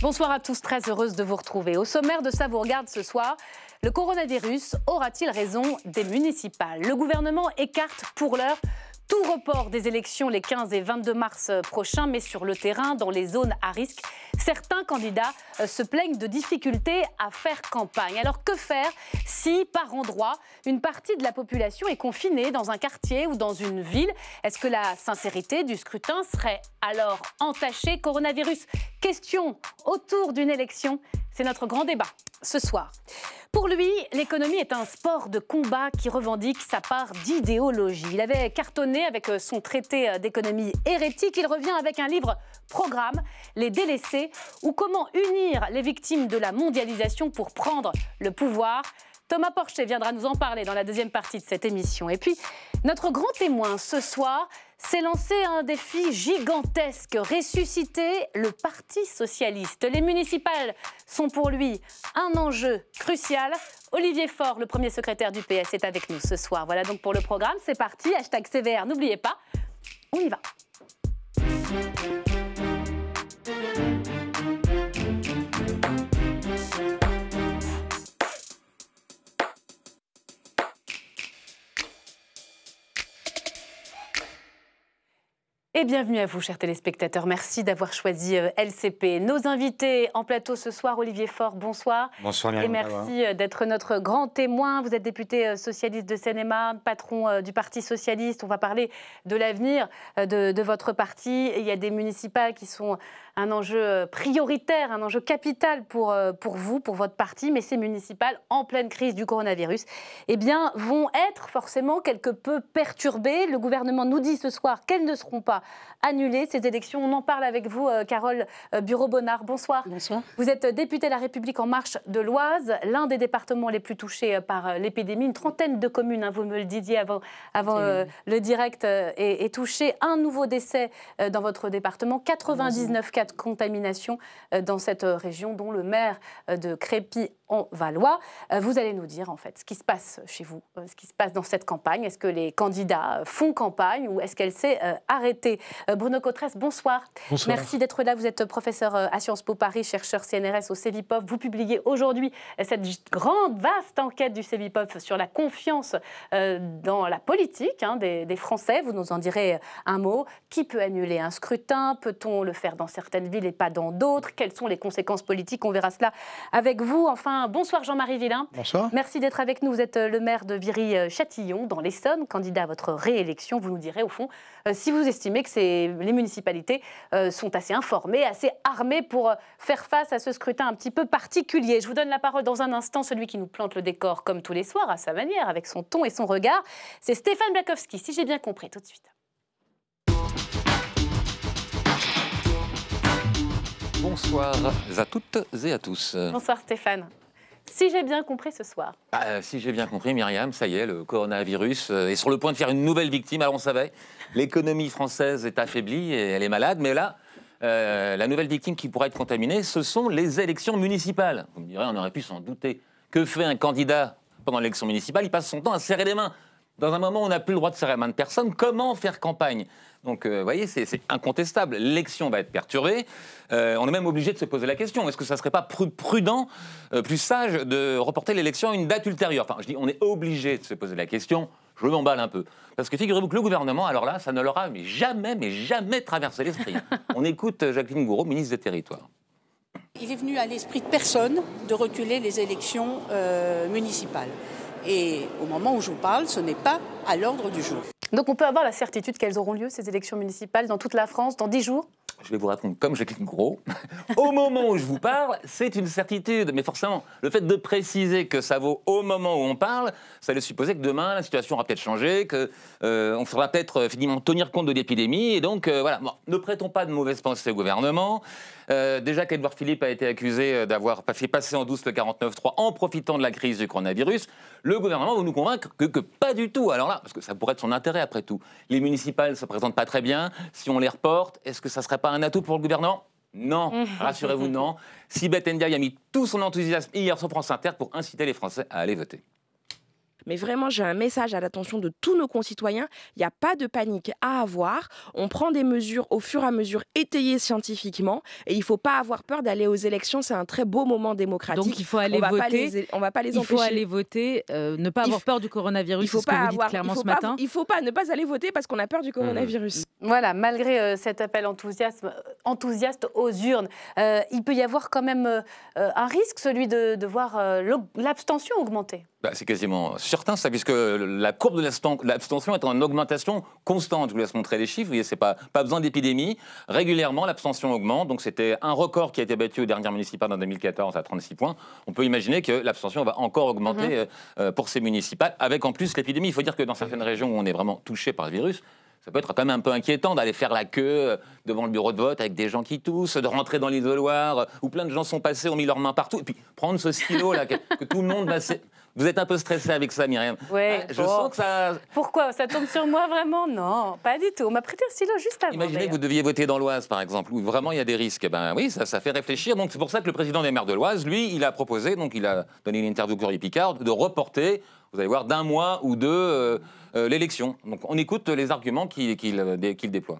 Bonsoir à tous, très heureuse de vous retrouver. Au sommaire de ça vous ce soir, le coronavirus aura-t-il raison des municipales Le gouvernement écarte pour l'heure tout report des élections les 15 et 22 mars prochains, mais sur le terrain, dans les zones à risque, certains candidats euh, se plaignent de difficultés à faire campagne. Alors que faire si, par endroit, une partie de la population est confinée dans un quartier ou dans une ville Est-ce que la sincérité du scrutin serait alors entachée Coronavirus, question autour d'une élection c'est notre grand débat ce soir. Pour lui, l'économie est un sport de combat qui revendique sa part d'idéologie. Il avait cartonné avec euh, son traité euh, d'économie hérétique. Il revient avec un livre programme, Les délaissés, ou comment unir les victimes de la mondialisation pour prendre le pouvoir. Thomas Porcher viendra nous en parler dans la deuxième partie de cette émission. Et puis, notre grand témoin ce soir, s'est lancé un défi gigantesque, ressusciter le Parti socialiste. Les municipales sont pour lui un enjeu crucial. Olivier Faure, le premier secrétaire du PS, est avec nous ce soir. Voilà donc pour le programme, c'est parti, hashtag CVR, n'oubliez pas, on y va. Et bienvenue à vous, chers téléspectateurs. Merci d'avoir choisi euh, LCP. Nos invités en plateau ce soir, Olivier Faure, bonsoir. Bonsoir, Et merci euh, d'être notre grand témoin. Vous êtes député euh, socialiste de seine patron du Parti socialiste. On va parler de l'avenir de, de, votre parti. Il y a des municipales qui sont un enjeu prioritaire, un enjeu capital pour, pour vous, pour votre parti. Mais ces municipales, en pleine crise du coronavirus, eh bien, vont être forcément quelque peu perturbées. Le gouvernement nous dit ce soir qu'elles ne seront pas annuler ces élections. On en parle avec vous, euh, Carole euh, Bureau-Bonnard. Bonsoir. Vous êtes euh, députée de La République En Marche de l'Oise, l'un des départements les plus touchés par l'épidémie. Une trentaine de communes, hein, vous me le disiez avant, le direct, est, touché. touchée. Un nouveau décès dans votre département, 99 cas de contamination dans cette région, dont le maire de Crépy en Valois. Euh, vous allez nous dire en fait ce qui se passe chez vous, euh, ce qui se passe dans cette campagne. Est-ce que les candidats euh, font campagne ou est-ce qu'elle s'est arrêtée Bruno Cotresse, bonsoir. Merci d'être là. Vous êtes professeur à Sciences Po Paris, chercheur CNRS au CEVIPOF. Vous publiez aujourd'hui cette grande, vaste enquête du CEVIPOF sur la confiance dans la politique hein, des, des Français. Vous nous en direz un mot. Qui peut annuler un scrutin Peut-on le faire dans certaines villes et pas dans d'autres Quelles sont les conséquences politiques On verra cela avec vous. Enfin, Bonsoir Jean-Marie Villain. Bonsoir. Merci d'être avec nous. Vous êtes euh, le maire de Viry-Châtillon, dans l'Essonne, candidat à votre réélection. Vous nous direz, au fond, euh, si vous estimez que les municipalités euh, sont assez informées, assez armées pour faire face à ce scrutin un petit peu particulier. Je vous donne la parole dans un instant. Celui qui nous plante le décor, comme tous les soirs, à sa manière, avec son ton et son regard, c'est Stéphane Blakowski, si j'ai bien compris, tout de suite. Bonsoir à toutes et à tous. Bonsoir Stéphane. Si j'ai bien compris ce soir. Ah, euh, si j'ai bien compris, Myriam, ça y est, le coronavirus euh, est sur le point de faire une nouvelle victime. Alors on savait, l'économie française est affaiblie et elle est malade, mais là, euh, la nouvelle victime qui pourrait être contaminée, ce sont les élections municipales. Vous me direz, on aurait pu s'en douter. Que fait un candidat pendant l'élection municipale Il passe son temps à serrer les mains, dans un moment où on n'a plus le droit de serrer la main de personne, comment faire campagne donc, euh, vous voyez, c'est incontestable. L'élection va être perturbée. Euh, on est même obligé de se poser la question est-ce que ça ne serait pas prudent, euh, plus sage, de reporter l'élection à une date ultérieure Enfin, je dis, on est obligé de se poser la question. Je m'emballe un peu. Parce que figurez-vous que le gouvernement, alors là, ça ne l'aura jamais, mais jamais traversé l'esprit. on écoute Jacqueline Gouraud, ministre des Territoires. Il est venu à l'esprit de personne de reculer les élections municipales. Et au moment où je vous parle, ce n'est pas à l'ordre du jour. Donc on peut avoir la certitude qu'elles auront lieu, ces élections municipales, dans toute la France, dans dix jours je vais vous répondre comme Jacqueline Gros. au moment où je vous parle, c'est une certitude. Mais forcément, le fait de préciser que ça vaut au moment où on parle, ça allait supposer que demain, la situation aura peut-être changé, qu'on euh, peut-être euh, finalement tenir compte de l'épidémie. Et donc, euh, voilà, ne prêtons pas de mauvaises pensées au gouvernement. Euh, déjà qu'Edouard Philippe a été accusé euh, d'avoir fait passer en douce le 49-3 en profitant de la crise du coronavirus. Le gouvernement veut nous convaincre que, pas du tout. Alors là, parce que ça pourrait être son intérêt après tout. Les municipales ne se présentent pas très bien. Si on les reporte, est-ce que ça ne serait pas un atout pour le gouvernement non, rassurez-vous, non. Sibeth Ndiaye a mis tout son enthousiasme hier sur France Inter pour inciter les Français à aller voter. Mais vraiment, j'ai un message à l'attention de tous nos concitoyens. Il n'y a pas de panique à avoir. On prend des mesures au fur et à mesure étayées scientifiquement. Et il ne faut pas avoir peur d'aller aux élections. C'est un très beau moment démocratique. Donc il faut aller on voter. Les, on va pas les empêcher. Il faut aller voter, euh, ne pas avoir peur du coronavirus. Il faut pas ce que vous dites clairement ce matin. Il faut pas ne pas aller voter parce qu'on a peur du mmh. coronavirus. Voilà, malgré euh, cet appel enthousiaste, enthousiaste aux urnes, euh, il peut y avoir quand même un risque, celui de, voir l'abstention augmenter. Bah, c'est quasiment sûr ça, puisque la courbe de l'abstention est en augmentation constante. Je vous laisse montrer les chiffres. Vous voyez, c'est pas, pas besoin d'épidémie. Régulièrement, l'abstention augmente. Donc, c'était un record qui a été battu aux dernières municipales en 2014 à 36 points. On peut imaginer que l'abstention va encore augmenter mm-hmm. euh, euh, pour ces municipales, avec en plus l'épidémie. Il faut dire que dans certaines régions où on est vraiment touché par le virus, ça peut être quand même un peu inquiétant d'aller faire la queue euh, devant le bureau de vote avec des gens qui toussent, de rentrer dans l'isoloir où plein de gens sont passés, ont mis leurs mains partout, et puis prendre ce stylo là que, que tout le monde va... Vous êtes un peu stressé avec ça, Myriam. Oui. Ah, je Pourquoi Ça tombe sur moi vraiment Non, pas du tout. On m'a prêté un stylo juste avant. Imaginez que vous deviez voter dans l'Oise, par exemple, où vraiment il y a des risques. Eh ben oui, ça, fait réfléchir. Donc c'est pour ça que le président des maires de l'Oise, lui, il a proposé, donc il a donné une interview au Courrier Picard, de reporter, vous allez voir, d'un mois ou deux euh, euh, l'élection. Donc on écoute les arguments qu'il euh, déploie.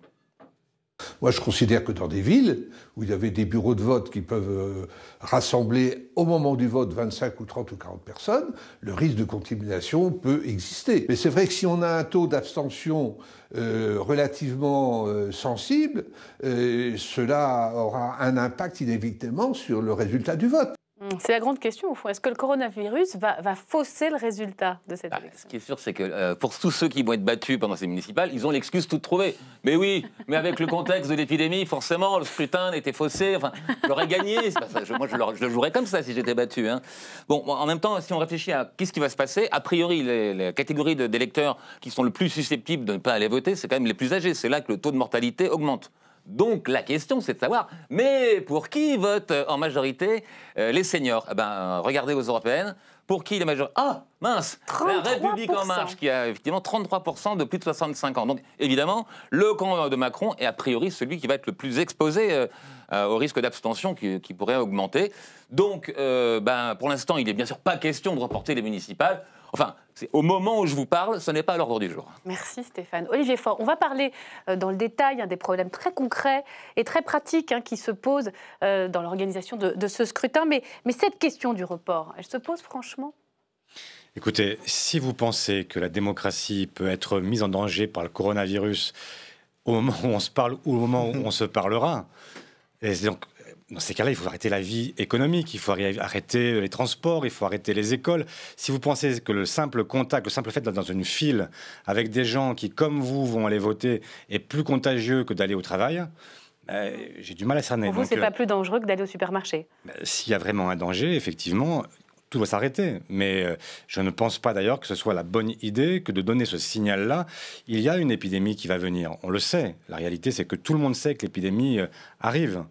Moi, je considère que dans des villes où il y avait des bureaux de vote qui peuvent euh, rassembler au moment du vote 25 ou 30 ou 40 personnes, le risque de contamination peut exister. Mais c'est vrai que si on a un taux d'abstention euh, relativement euh, sensible, cela aura un impact inévitablement sur le résultat du vote. Hmm, c'est la grande question au fond. Est-ce que le coronavirus va, fausser le résultat de cette bah, élection Ce qui est sûr, c'est que euh, pour tous ceux qui vont être battus pendant ces municipales, ils ont l'excuse toute trouvée. Mais oui, mais avec le contexte de l'épidémie, forcément, le scrutin était faussé. Enfin, j'aurais gagné. Je, moi, je le, jouerais comme ça si j'étais battu. Hein. Bon, en même temps, si on réfléchit à qu'est-ce qui va se passer, a priori, les, catégories d'électeurs qui sont le plus susceptibles de ne pas aller voter, c'est quand même les plus âgés. C'est là que le taux de mortalité augmente. Donc la question, c'est de savoir, mais pour qui votent en majorité euh, les seniors eh ben, Regardez aux européennes, pour qui les majorité Ah, mince La République en marche, qui a effectivement 33% de plus de 65 ans. Donc évidemment, le camp de Macron est a priori celui qui va être le plus exposé euh, euh, au risque d'abstention qui, pourrait augmenter. Donc ben, pour l'instant, il n'est bien sûr pas question de reporter les municipales. Enfin, au moment où je vous parle, ce n'est pas à l'ordre du jour. Merci Stéphane. Olivier Faure, on va parler euh, dans le détail hein, des problèmes très concrets et très pratiques hein, qui se posent euh, dans l'organisation de, ce scrutin. Mais, cette question du report, elle se pose franchement Écoutez, si vous pensez que la démocratie peut être mise en danger par le coronavirus au moment où on se parle ou au moment où on se parlera, et donc dans ces cas-là, il faut arrêter la vie économique, il faut arrêter les transports, il faut arrêter les écoles. Si vous pensez que le simple contact, le simple fait d'être dans une file avec des gens qui, comme vous, vont aller voter est plus contagieux que d'aller au travail, ben, j'ai du mal à cerner. Pour vous, c'est pas euh, plus dangereux que d'aller au supermarché ben, S'il y a vraiment un danger, effectivement, tout va s'arrêter. Mais euh, je ne pense pas d'ailleurs que ce soit la bonne idée que de donner ce signal-là. Il y a une épidémie qui va venir, on le sait. La réalité, c'est que tout le monde sait que l'épidémie euh, arrive.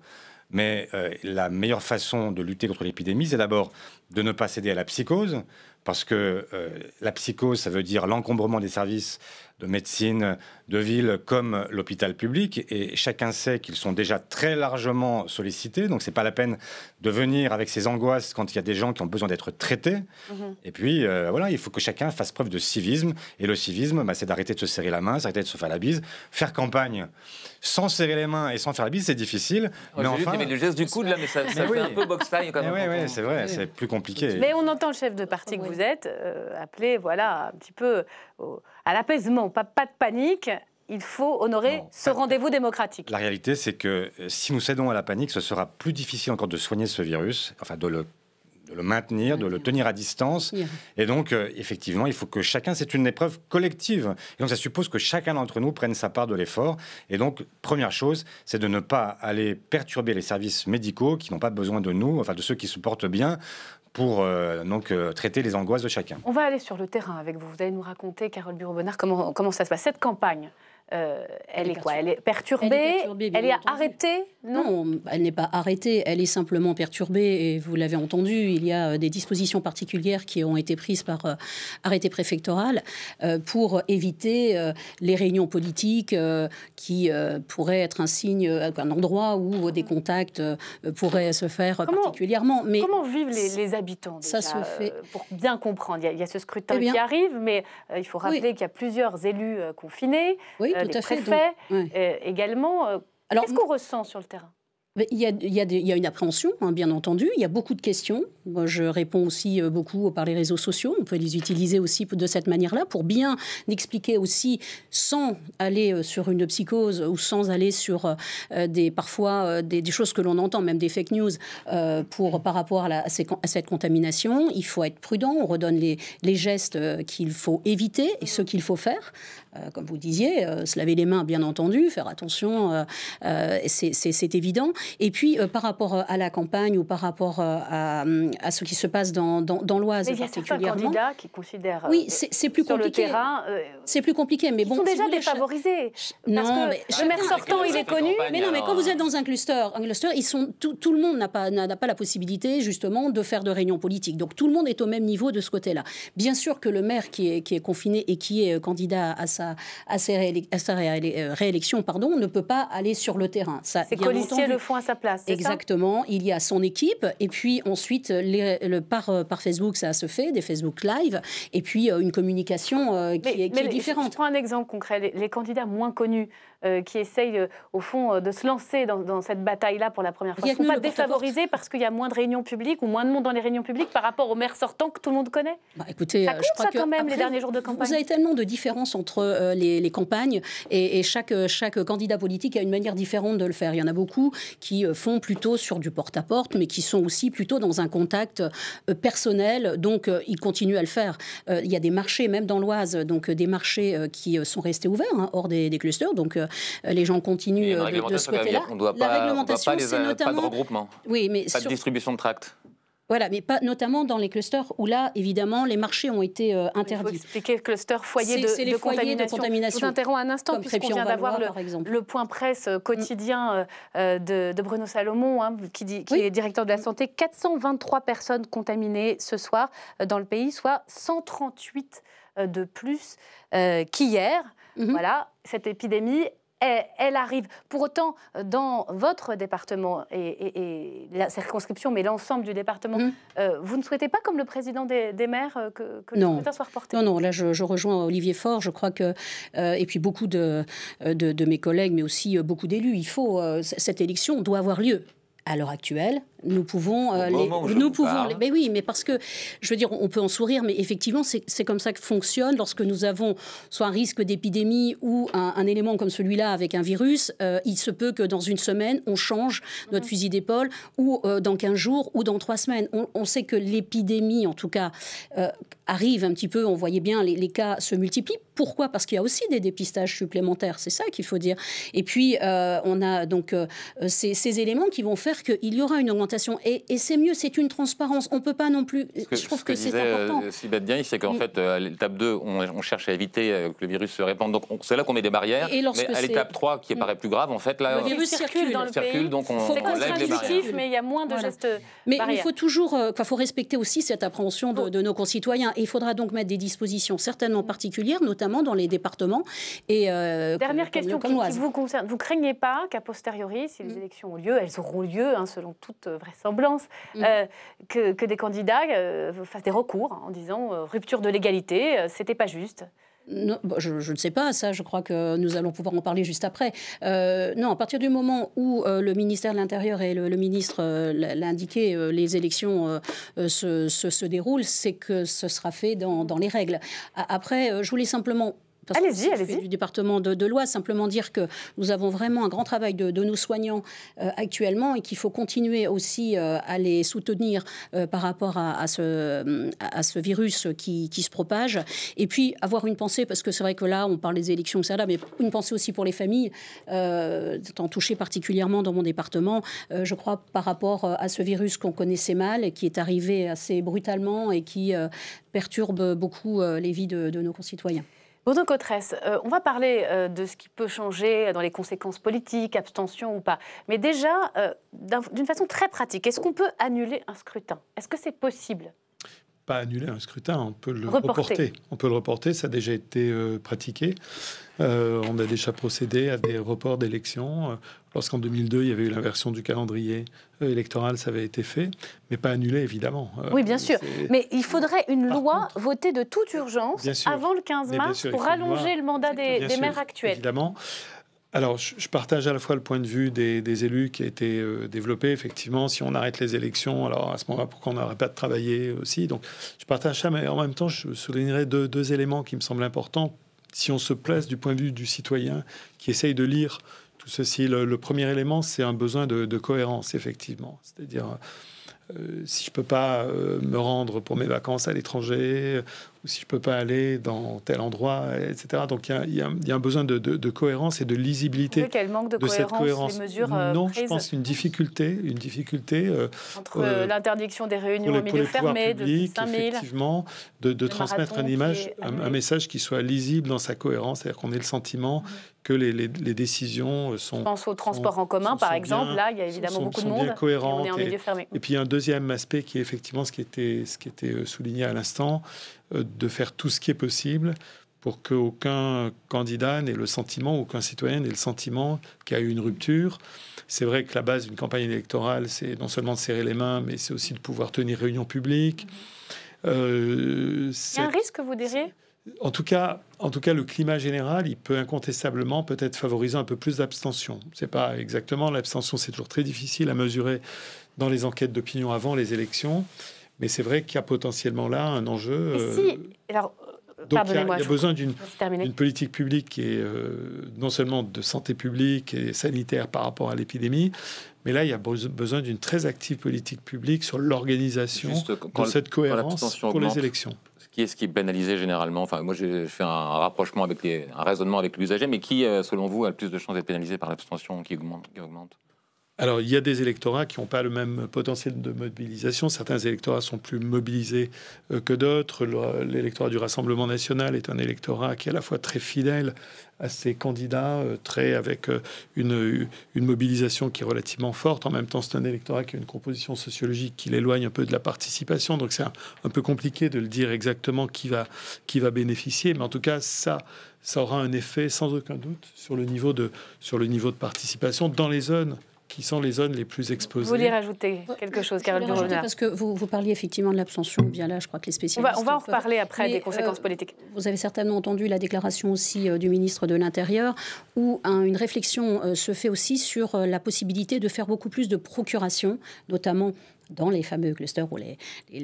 Mais euh, la meilleure façon de lutter contre l'épidémie, c'est d'abord de ne pas céder à la psychose, parce que euh, la psychose, ça veut dire l'encombrement des services de médecine de ville comme l'hôpital public. Et chacun sait qu'ils sont déjà très largement sollicités. Donc, c'est pas la peine de venir avec ses angoisses quand il y a des gens qui ont besoin d'être traités. Mhm. Et puis, euh, voilà, il faut que chacun fasse preuve de civisme. Et le civisme, bah, c'est d'arrêter de se serrer la main, s'arrêter de se faire la bise. Faire campagne sans serrer les mains et sans faire la bise, c'est difficile. Oh, mais enfin... le geste du coude, là, mais ça, fait un peu box Oui, oui, c'est vrai, c'est plus compliqué. Mais on entend le chef de parti que vous vous êtes euh, appelé, voilà, un petit peu euh, à l'apaisement, pas, pas de panique, il faut honorer ce rendez-vous démocratique. La réalité, c'est que euh, si nous cédons à la panique, ce sera plus difficile encore de soigner ce virus, enfin de le, le maintenir, de le tenir à distance. Et donc, effectivement, il faut que chacun, c'est une épreuve collective. Et donc, ça suppose que chacun d'entre nous prenne sa part de l'effort. Et donc, première chose, c'est de ne pas aller perturber les services médicaux qui n'ont pas besoin de nous, enfin de ceux qui se portent bien, pour euh, donc euh, traiter les angoisses de chacun. On va aller sur le terrain avec vous. Vous allez nous raconter, Carole Bureau-Bonnard, comment ça se passe, cette campagne euh, elle, est quoi Elle est perturbée Elle est, arrêtée non, elle n'est pas arrêtée, elle est simplement perturbée. Et vous l'avez entendu, il y a euh, des dispositions particulières qui ont été prises par euh, arrêté préfectoral pour éviter les réunions politiques qui pourraient être un signe, un endroit où des contacts pourraient se faire particulièrement. Mais comment vivent les, habitants ça se fait... Pour bien comprendre, il y a, ce scrutin eh qui arrive, mais il faut rappeler qu'il y a plusieurs élus confinés. Oui les fait, euh, également. Euh, qu'est-ce qu'on ressent sur le terrain il y, a, une appréhension, hein, bien entendu. Il y a beaucoup de questions. Moi, je réponds aussi euh, beaucoup par les réseaux sociaux. On peut les utiliser aussi de cette manière-là pour bien expliquer aussi, sans aller sur une psychose ou sans aller sur des parfois des, choses que l'on entend, même des fake news, pour par rapport à, cette contamination. Il faut être prudent. On redonne les, les gestes qu'il faut éviter et ce qu'il faut faire. Euh, comme vous disiez, euh, se laver les mains, bien entendu, faire attention, euh, c'est évident. Et puis, par rapport à la campagne ou par rapport hum, à, ce qui se passe dans, l'Oise particulièrement... il y qui considèrent oui, c'est plus sur le terrain... c'est plus compliqué, mais bon... Ils sont déjà défavorisés. que le maire sortant, il est connu. Mais non, mais quand vous hein. êtes dans un cluster, un cluster ils sont, tout, le monde n'a pas, pas la possibilité, justement, de faire de réunions politiques. Donc, tout le monde est au même niveau de ce côté-là. Bien sûr que le maire qui est, qui est confiné et qui est candidat à sa à, sa euh, réélection, pardon, ne peut pas aller sur le terrain. Ces colistiers le font à sa place. Exactement. il y a son équipe. Et puis ensuite, le, par, euh, par Facebook, ça se fait, des Facebook Live. Et puis euh, une communication qui, est, différente. Je prends un exemple concret. les candidats moins connus, euh, qui essayent, euh, au fond, euh, de se lancer dans, cette bataille-là pour la première fois. Ils ne sont pas défavorisés parce qu'il y a moins de réunions publiques ou moins de monde dans les réunions publiques par rapport aux maires sortants que tout le monde connaît bah, Écoutez, ça compte, je crois ça, quand même, les derniers jours de campagne. Vous avez tellement de différences entre les, campagnes et, chaque, chaque candidat politique a une manière différente de le faire. Il y en a beaucoup qui font plutôt sur du porte-à-porte, mais qui sont aussi plutôt dans un contact personnel. Donc, ils continuent à le faire. Il y a des marchés, même dans l'Oise, donc des marchés qui sont restés ouverts, hein, hors des, des, clusters. Donc, euh, les gens continuent euh, de, de, côté là. la réglementation, c'est notamment, euh, pas de regroupement, pas de distribution de tracts. Voilà, mais pas notamment dans les clusters où là, évidemment, les marchés ont été interdits. expliquer cluster foyer de, de, contamination. Je vous interromps un instant puisqu'on vient d'avoir le, point presse quotidien de, Bruno Salomon, hein, qui, est directeur de la santé. 423 personnes contaminées ce soir dans le pays, soit 138 de plus qu'hier. Mhm. Voilà, cette épidémie, elle, arrive. Pour autant, dans votre département et, la circonscription, mais l'ensemble du département, mhm. euh, vous ne souhaitez pas, comme le président des, maires, euh, que, que le soit reporté Non, non, là je, rejoins Olivier Faure, je crois que, euh, et puis beaucoup de, mes collègues, mais aussi beaucoup d'élus, il faut, cette élection doit avoir lieu à l'heure actuelle, nous pouvons, euh, les, nous pouvons, mais oui, mais parce que je veux dire, on peut en sourire, mais effectivement, c'est comme ça que fonctionne lorsque nous avons soit un risque d'épidémie ou un, élément comme celui-là avec un virus. Euh, il se peut que dans une semaine, on change notre fusil d'épaule, ou euh, dans 15 jours, ou dans 3 semaines. On, sait que l'épidémie, en tout cas, arrive un petit peu. On voyait bien les, cas se multiplient. Pourquoi Parce qu'il y a aussi des dépistages supplémentaires. C'est ça qu'il faut dire. Et puis, on a donc ces, ces éléments qui vont faire qu'il y aura une augmentation et, c'est mieux, c'est une transparence. On ne peut pas non plus. je trouve que, c'est euh, important. Si bien il c'est qu'en fait, euh, à l'étape 2, on, cherche à éviter euh, que le virus se répande. Donc c'est là qu'on met des barrières. Et mais à l'étape 3, qui paraît mm. plus grave, en fait, là. Le virus circule dans le circule, donc on, on lève les barrières. mais il y a moins de gestes. Mais il faut toujours. Il faut respecter aussi cette appréhension de, nos concitoyens. il faudra donc mettre des dispositions certainement particulières, notamment dans les départements. Et, Dernière question qui, qui, vous concerne. Vous craignez pas qu'à posteriori, si les mm. élections ont lieu, elles auront lieu hein, selon toute vraisemblance mm. euh, que, des candidats euh, fassent des recours hein, en disant euh, rupture de l'égalité, c'était pas juste. Non, bah, je, ne sais pas, ça, je crois que nous allons pouvoir en parler juste après. non, à partir du moment où le ministère de l'Intérieur et le, ministre euh, les élections se, se, se, déroulent, c'est que ce sera fait dans, dans les règles. Après, je voulais simplement allez-y, allez-y. Du département de, de simplement dire que nous avons vraiment un grand travail de, nos soignants euh, actuellement et qu'il faut continuer aussi euh, à les soutenir euh, par rapport à, ce, virus qui, se propage. Et puis avoir une pensée, parce que c'est vrai que là, on parle des élections, ça là, mais une pensée aussi pour les familles, étant touchées particulièrement dans mon département, je crois, par rapport à ce virus qu'on connaissait mal, et qui est arrivé assez brutalement et qui perturbe beaucoup les vies de nos concitoyens. Bruno Cotresse, euh, on va parler euh, de ce qui peut changer dans les conséquences politiques, abstention ou pas. Mais déjà, euh, d'une façon très pratique, est-ce qu'on peut annuler un scrutin Est-ce que c'est possible pas annuler un scrutin, on peut le reporter. On peut le reporter, ça a déjà été euh, pratiqué. Euh, on a déjà procédé à des reports d'élections. Euh, lorsqu'en 2002, il y avait eu l'inversion du calendrier électoral, ça avait été fait, mais pas annulé, évidemment. oui, bien sûr. Mais il faudrait une loi votée de toute urgence avant le 15 mars pour allonger le mandat des, des maires actuels. Évidemment alors, je partage à la fois le point de vue des, élus qui a été euh, développé. Effectivement, si on arrête les élections, alors à ce moment-là, pourquoi on n'arrête pas de travailler aussi Donc, je partage ça, mais en même temps, je soulignerai deux, deux, éléments qui me semblent importants. Si on se place du point de vue du citoyen qui essaye de lire tout ceci, le, premier élément, c'est un besoin de, cohérence, effectivement. C'est-à-dire. Euh, si je peux pas euh, me rendre pour mes vacances à l'étranger si je peux pas aller dans tel endroit, etc. Donc il y, a, un besoin de, cohérence et de lisibilité. quel manque de, cohérence, cette cohérence. Les mesures euh, non, je pense une difficulté, une difficulté euh, entre euh, l'interdiction des réunions en milieu fermé, de effectivement, de, transmettre un image, un, message qui soit lisible dans sa cohérence, c'est-à-dire qu'on ait le sentiment mm-hmm. que les, décisions sont. Je pense au transport en commun, par exemple. là, il y a évidemment beaucoup de monde. et, on est en milieu et, fermé. et puis un deuxième aspect qui est effectivement ce qui était, ce qui était souligné à l'instant, euh, de faire tout ce qui est possible pour qu'aucun candidat n'ait le sentiment, aucun citoyen n'ait le sentiment qu'il y a eu une rupture. C'est vrai que la base d'une campagne électorale, c'est non seulement de serrer les mains, mais c'est aussi de pouvoir tenir réunion publique. Euh, c'est un risque, vous diriez en tout, cas, en tout cas, le climat général, il peut incontestablement peut-être favoriser un peu plus d'abstention. C'est pas exactement l'abstention, c'est toujours très difficile à mesurer dans les enquêtes d'opinion avant les élections. Mais c'est vrai qu'il y a potentiellement là un enjeu. Euh, euh, il y, a, besoin d'une politique publique qui est euh, non seulement de santé publique et sanitaire par rapport à l'épidémie, mais là il y a besoin d'une très active politique publique sur l'organisation de cette cohérence pour les élections. Ce qui est ce qui est pénalisé généralement. Enfin, moi je fais un rapprochement avec un raisonnement avec l'usager, mais qui, selon vous, a le plus de chances d'être pénalisé par l'abstention qui qui augmente alors, il y a des électorats qui n'ont pas le même potentiel de mobilisation. Certains électorats sont plus mobilisés euh, que d'autres. L'électorat du Rassemblement national est un électorat qui est à la fois très fidèle à ses candidats, euh, très avec euh, une, mobilisation qui est relativement forte. En même temps, c'est un électorat qui a une composition sociologique qui l'éloigne un peu de la participation. Donc, c'est un, peu compliqué de le dire exactement qui va, bénéficier. Mais en tout cas, ça ça aura un effet sans aucun doute sur le sur le niveau de participation dans les zones qui sont les zones les plus exposées. Vous voulez rajouter quelque chose, Carole rajouter Parce que vous, vous, parliez effectivement de l'abstention, bien là, je crois que les spécialistes... On va, en reparler après des conséquences euh, politiques. Vous avez certainement entendu la déclaration aussi euh, du ministre de l'Intérieur, où une réflexion euh, se fait aussi sur la possibilité de faire beaucoup plus de procurations, notamment dans les fameux clusters ou les,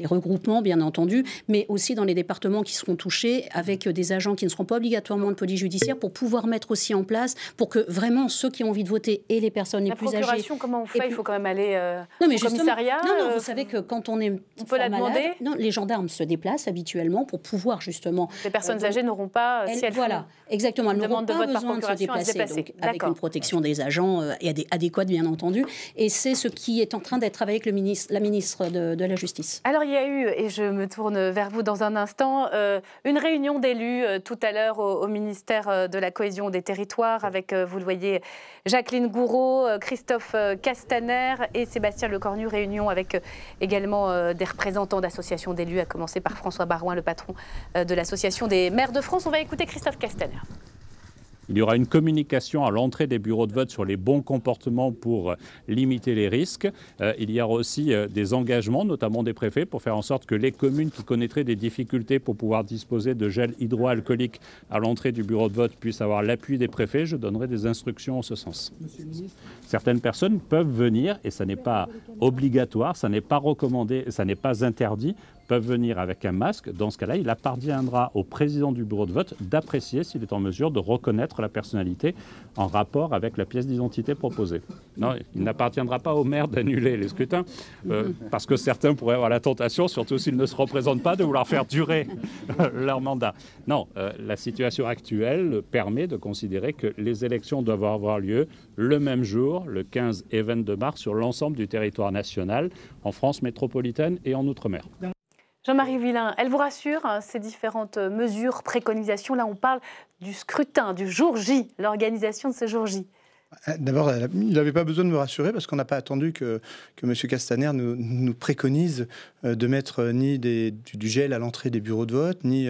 regroupements, bien entendu, mais aussi dans les départements qui seront touchés, avec des agents qui ne seront pas obligatoirement de police judiciaire, pour pouvoir mettre aussi en place, pour que vraiment ceux qui ont envie de voter et les personnes les plus âgées... La procuration, comment on fait Il faut quand même aller euh, non, mais au commissariat Non, non, euh, vous savez que quand on est peut la malade, demander non, les gendarmes se déplacent habituellement pour pouvoir justement... Les personnes euh, âgées n'auront pas, si Voilà, exactement, elles n'auront pas de besoin de se déplacer, se avec une protection des agents et adéquate, bien entendu. Et c'est ce qui est en train d'être travaillé avec le ministre la ministre de, la Justice. Alors il y a eu, et je me tourne vers vous dans un instant, euh, une réunion d'élus euh, tout à l'heure au, ministère euh, de la Cohésion des Territoires avec, vous le voyez, Jacqueline Gouraud, Christophe Castaner et Sébastien Lecornu, réunion avec également des représentants d'associations d'élus, à commencer par François Barouin, le patron de l'association des maires de France. On va écouter Christophe Castaner. Il y aura une communication à l'entrée des bureaux de vote sur les bons comportements pour euh, limiter les risques. Euh, il y aura aussi euh, des engagements, notamment des préfets, pour faire en sorte que les communes qui connaîtraient des difficultés pour pouvoir disposer de gel hydroalcoolique à l'entrée du bureau de vote puissent avoir l'appui des préfets. Je donnerai des instructions en ce sens. Certaines personnes peuvent venir, et ça n'est pas obligatoire, ça n'est pas recommandé, ça n'est pas interdit, peuvent venir avec un masque. Dans ce cas-là, il appartiendra au président du bureau de vote d'apprécier s'il est en mesure de reconnaître la personnalité en rapport avec la pièce d'identité proposée. Non, il n'appartiendra pas au maire d'annuler les scrutins, euh, parce que certains pourraient avoir la tentation, surtout s'ils ne se représentent pas, de vouloir faire durer euh, leur mandat. Non, euh, la situation actuelle permet de considérer que les élections doivent avoir lieu le même jour, le 15 et 22 mars, sur l'ensemble du territoire national, en France métropolitaine et en Outre-mer. Jean-Marie Villain, elle vous rassure, hein, ces différentes euh, mesures, préconisations Là, on parle du scrutin, du jour J, l'organisation de ce jour J. Euh, d'abord, il n'avait pas besoin de me rassurer parce qu'on n'a pas attendu que, que M. Castaner nous, préconise euh, de mettre ni du, gel à l'entrée des bureaux de vote, ni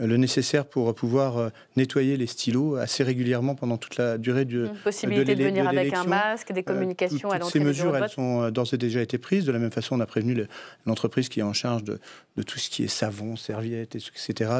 euh, le nécessaire pour pouvoir euh, nettoyer les stylos assez régulièrement pendant toute la durée du. Euh, possibilité de, venir avec un masque, des communications Ces mesures, elles sont d'ores et déjà été prises. De la même façon, on a prévenu l'entreprise qui est en charge de, tout ce qui est savon, serviettes, etc.,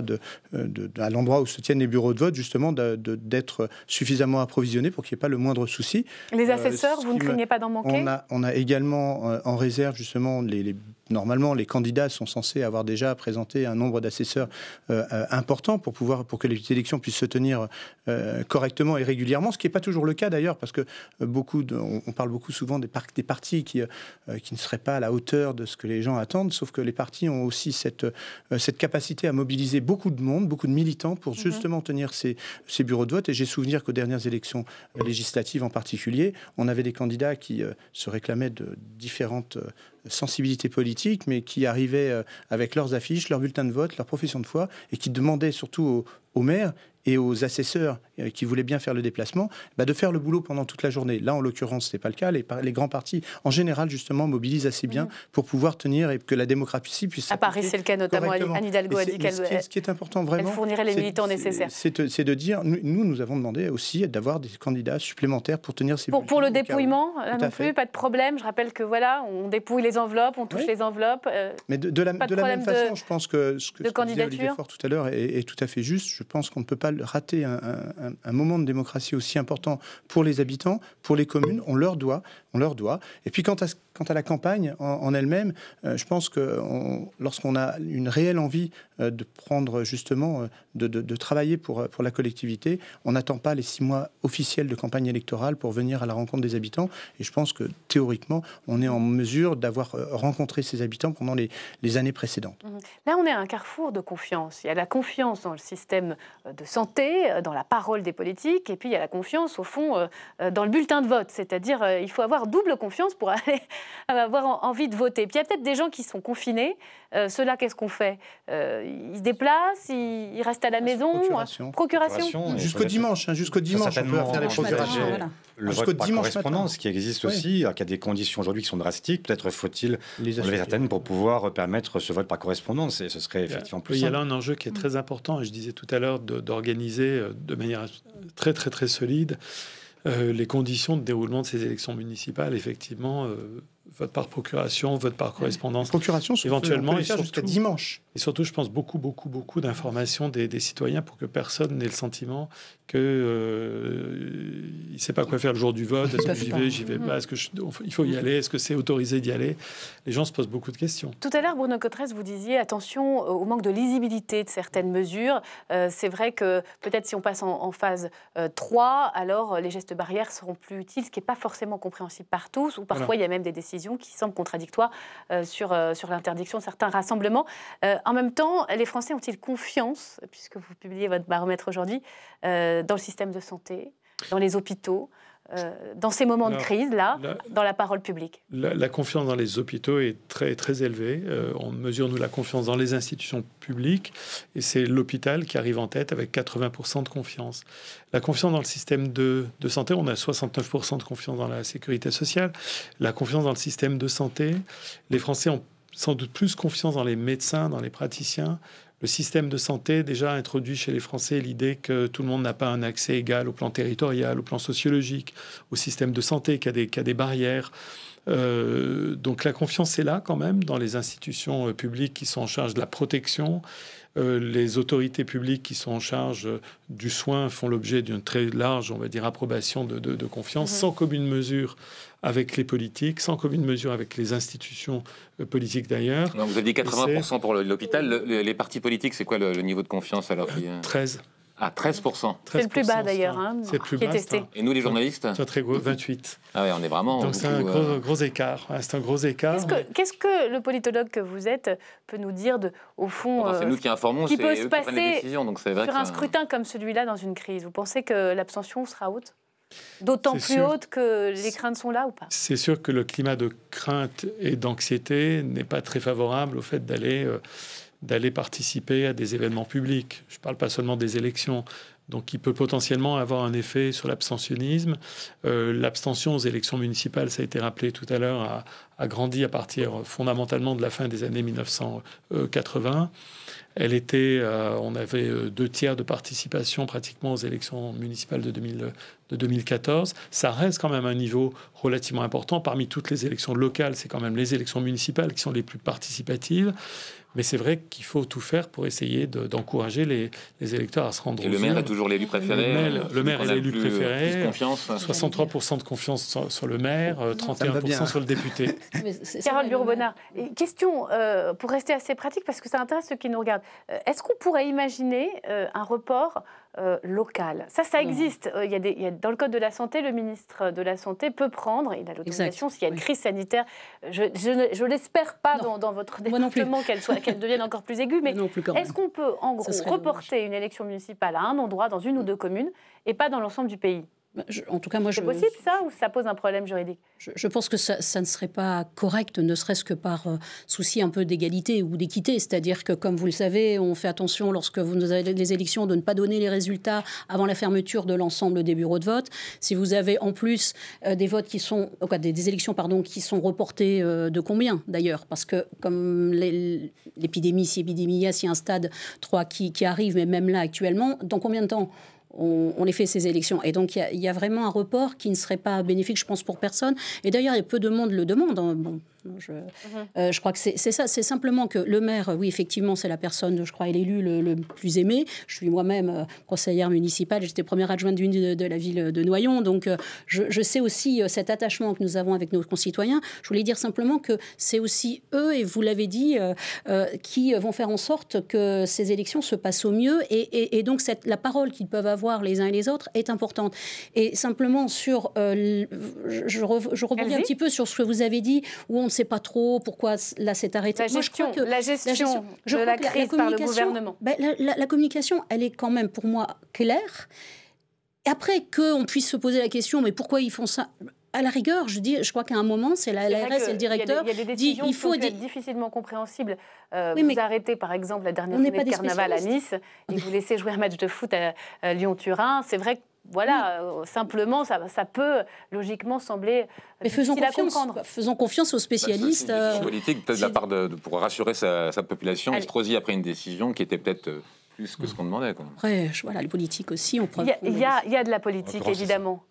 à l'endroit où se tiennent les bureaux de vote, justement, d'être suffisamment approvisionné pour qu'il n'y ait pas le moindre souci. Les assesseurs, vous ne craignez pas d'en manquer on a, également en réserve, justement, les, les normalement, les candidats sont censés avoir déjà présenté un nombre d'assesseurs euh, euh, importants important pour, pouvoir, pour que les élections puissent se tenir euh, correctement et régulièrement, ce qui n'est pas toujours le cas d'ailleurs, parce que beaucoup on, parle beaucoup souvent des, des partis qui, qui ne seraient pas à la hauteur de ce que les gens attendent, sauf que les partis ont aussi cette, cette capacité à mobiliser beaucoup de monde, beaucoup de militants pour mhm. justement tenir ces, ces bureaux de vote. Et j'ai souvenir qu'aux dernières élections législatives en particulier, on avait des candidats qui se réclamaient de différentes sensibilité politique, mais qui arrivaient euh, avec leurs affiches, leurs bulletins de vote, leur profession de foi, et qui demandaient surtout aux, maires et aux assesseurs euh, qui voulaient bien faire le déplacement, bah, de faire le boulot pendant toute la journée. Là, en l'occurrence, ce n'est pas le cas. Les, grands partis, en général, justement, mobilisent assez bien pour pouvoir tenir et que la démocratie puisse... À Paris, c'est le cas notamment. Anne Hidalgo a dit qu'elle... Ce, ce, qui est important vraiment... Elle fournirait les militants nécessaires. C'est de dire, nous, nous avons demandé aussi d'avoir des candidats supplémentaires pour tenir ces... Pour, pour le dépouillement, non plus, pas de problème. Je rappelle que, voilà, on dépouille les enveloppes, on touche les enveloppes. Euh, mais de, la, même façon, je pense que ce que, ce disait Olivier Faure tout à l'heure est, est tout à fait juste. Je pense qu'on ne peut pas rater un, un, moment de démocratie aussi important pour les habitants, pour les communes. On leur doit, on leur doit. Et puis quant à ce Quant à la campagne en, elle-même, euh, je pense que lorsqu'on a une réelle envie euh, de prendre justement, euh, de, travailler pour, pour la collectivité, on n'attend pas les six mois officiels de campagne électorale pour venir à la rencontre des habitants. Et je pense que théoriquement, on est en mesure d'avoir rencontré ces habitants pendant les, les années précédentes. Mmh. Là, on est à un carrefour de confiance. Il y a la confiance dans le système de santé, dans la parole des politiques, et puis il y a la confiance, au fond, dans le bulletin de vote. C'est-à-dire, il faut avoir double confiance pour aller avoir envie de voter. Puis il y a peut-être des gens qui sont confinés. Euh, Ceux-là, qu'est-ce qu'on fait euh, Ils se déplacent, ils, restent à la maison. Procuration. Hein. procuration. Mmh. Jusqu'au dimanche, hein, jusqu'au dimanche, on peut faire les procurations. Le vote par correspondance qui existe aussi, alors hein, qu'il y a des conditions aujourd'hui qui sont drastiques. Peut-être faut-il enlever certaines pour pouvoir permettre ce vote par correspondance. Et ce serait effectivement plus. il y a là un enjeu qui est très important. Et je disais tout à l'heure d'organiser euh, de, manière très très très solide. Euh, les conditions de déroulement de ces élections municipales, effectivement, votre par procuration, votre par correspondance. Procuration, éventuellement, et jusqu'à dimanche et surtout, je pense, beaucoup, beaucoup, beaucoup d'informations des, citoyens pour que personne n'ait le sentiment qu'il euh, ne sait pas quoi faire le jour du vote. Est-ce que j'y vais, j'y vais pas Est-ce que je, il faut y mm. aller Est-ce que c'est autorisé d'y aller Les gens se posent beaucoup de questions. Tout à l'heure, Bruno Cotres, vous disiez attention au manque de lisibilité de certaines mesures. Euh, c'est vrai que peut-être si on passe en, phase 3, euh, alors les gestes barrières seront plus utiles, ce qui n'est pas forcément compréhensible par tous. Ou parfois, il y a même des décisions qui semblent contradictoires sur, sur l'interdiction de certains rassemblements euh, en même temps, les Français ont-ils confiance, puisque vous publiez votre baromètre aujourd'hui, euh, dans le système de santé, dans les hôpitaux euh, dans ces moments de crise, là, dans la parole publique la, confiance dans les hôpitaux est très, très élevée. on mesure, nous, la confiance dans les institutions publiques, et c'est l'hôpital qui arrive en tête avec 80% de confiance. La confiance dans le système de, de santé, on a 69% de confiance dans la sécurité sociale. La confiance dans le système de santé, les Français ont sans doute plus confiance dans les médecins, dans les praticiens. Le système de santé déjà introduit chez les Français l'idée que tout le monde n'a pas un accès égal au plan territorial, au plan sociologique, au système de santé qui a des, a des barrières. Euh, donc la confiance est là quand même dans les institutions euh, publiques qui sont en charge de la protection. Euh, les autorités publiques qui sont en charge du soin font l'objet d'une très large, on va dire, approbation de, de, confiance, mmh. sans commune mesure avec les politiques, sans commune mesure avec les institutions euh, politiques d'ailleurs. Vous avez dit 80% pour l'hôpital. les partis politiques, c'est quoi le, niveau de confiance alors 13. 13 euh ah, C'est le plus bas d'ailleurs, hein, c'est plus bas, Et nous, les journalistes C'est très gros, 28. Ah oui, on est vraiment. Donc c'est un gros, euh écart. C'est un gros écart. Qu'est-ce que, le politologue que vous êtes peut nous dire de, au fond bah, C'est nous qui informons, qui peut se passer les décisions, sur un scrutin comme celui-là dans une crise Vous pensez que l'abstention sera haute D'autant plus haute que les craintes sont là ou pas C'est sûr que le climat de crainte et d'anxiété n'est pas très favorable au fait d'aller euh, d'aller participer à des événements publics. Je ne parle pas seulement des élections, donc qui peut potentiellement avoir un effet sur l'abstentionnisme. Euh, l'abstention aux élections municipales, ça a été rappelé tout à l'heure, a, grandi à partir fondamentalement de la fin des années 1980. Elle était, euh, on avait euh, deux tiers de participation pratiquement aux élections municipales de, 2000, de 2014. Ça reste quand même un niveau relativement important. Parmi toutes les élections locales, c'est quand même les élections municipales qui sont les plus participatives. Mais c'est vrai qu'il faut tout faire pour essayer d'encourager les, électeurs à se rendre. Et le maire a toujours l'élu préféré. Euh, le maire, le maire est l'élu préféré. 63% hein. de confiance sur, le maire, 31% euh, sur le député. Carole bureau question euh, pour rester assez pratique parce que ça intéresse ceux qui nous regardent. Est-ce qu'on pourrait imaginer un report euh, local. Ça, ça mmh. existe. Euh, il, y a dans le Code de la Santé, le ministre de la Santé peut prendre, il a l'autorisation s'il y a une crise sanitaire. Je, ne l'espère pas dans, votre département qu'elle devienne encore plus aiguë, mais est-ce qu'on peut, en gros, reporter une élection municipale à un endroit, dans une ou mmh. deux communes, et pas dans l'ensemble du pays bah, en tout cas, moi, c'est possible ça ou ça pose un problème juridique je, pense que ça, ne serait pas correct, ne serait-ce que par euh, souci un peu d'égalité ou d'équité. C'est-à-dire que, comme vous le savez, on fait attention lorsque vous avez les élections de ne pas donner les résultats avant la fermeture de l'ensemble des bureaux de vote. Si vous avez en plus euh, des votes qui sont, des, élections pardon, qui sont reportées euh, de combien d'ailleurs Parce que comme l'épidémie, si épidémie y a, si un stade 3 qui arrive, mais même là actuellement, dans combien de temps on, on fait ces élections. Et donc, il y, a vraiment un report qui ne serait pas bénéfique, je pense, pour personne. Et d'ailleurs, peu de monde le demande. Hein. Hein, mhm. euh, je, crois que c'est ça. C'est simplement que le maire, oui, effectivement, c'est la personne, je crois, l'élu le, plus aimé. Je suis moi-même euh, conseillère municipale. J'étais première adjointe de, de, la ville de Noyon. Donc, euh, je, sais aussi cet attachement que nous avons avec nos concitoyens. Je voulais dire simplement que c'est aussi eux, et vous l'avez dit, qui vont faire en sorte que ces élections se passent au mieux. Et, donc, cette, la parole qu'ils peuvent avoir les uns et les autres est importante. Et simplement sur, je, je, rebondis un petit peu sur ce que vous avez dit, où on ne sait pas trop pourquoi là c'est arrêté. La gestion, Moi, je crois que, la gestion, de la crise par le gouvernement. Ben, la communication, elle est quand même pour moi claire. Après qu'on puisse se poser la question, mais pourquoi ils font ça à la rigueur, je, dis, je crois qu'à un moment, c'est la l'ARS et le directeur. Il y a des, il faut difficilement compréhensibles. Euh, mais vous arrêtez, par exemple, la dernière année de carnaval à Nice et vous laissez jouer un match de foot à, à Lyon-Turin. C'est vrai que voilà, euh, simplement, ça, peut logiquement sembler euh, Mais faisons confiance, bah, Faisons confiance aux spécialistes. politique, bah, euh, de la part de, pour rassurer sa, population. Estrosi a une décision qui était peut-être plus que ce qu'on demandait. Après, voilà, les politiques aussi, on Il y, a de la politique, évidemment.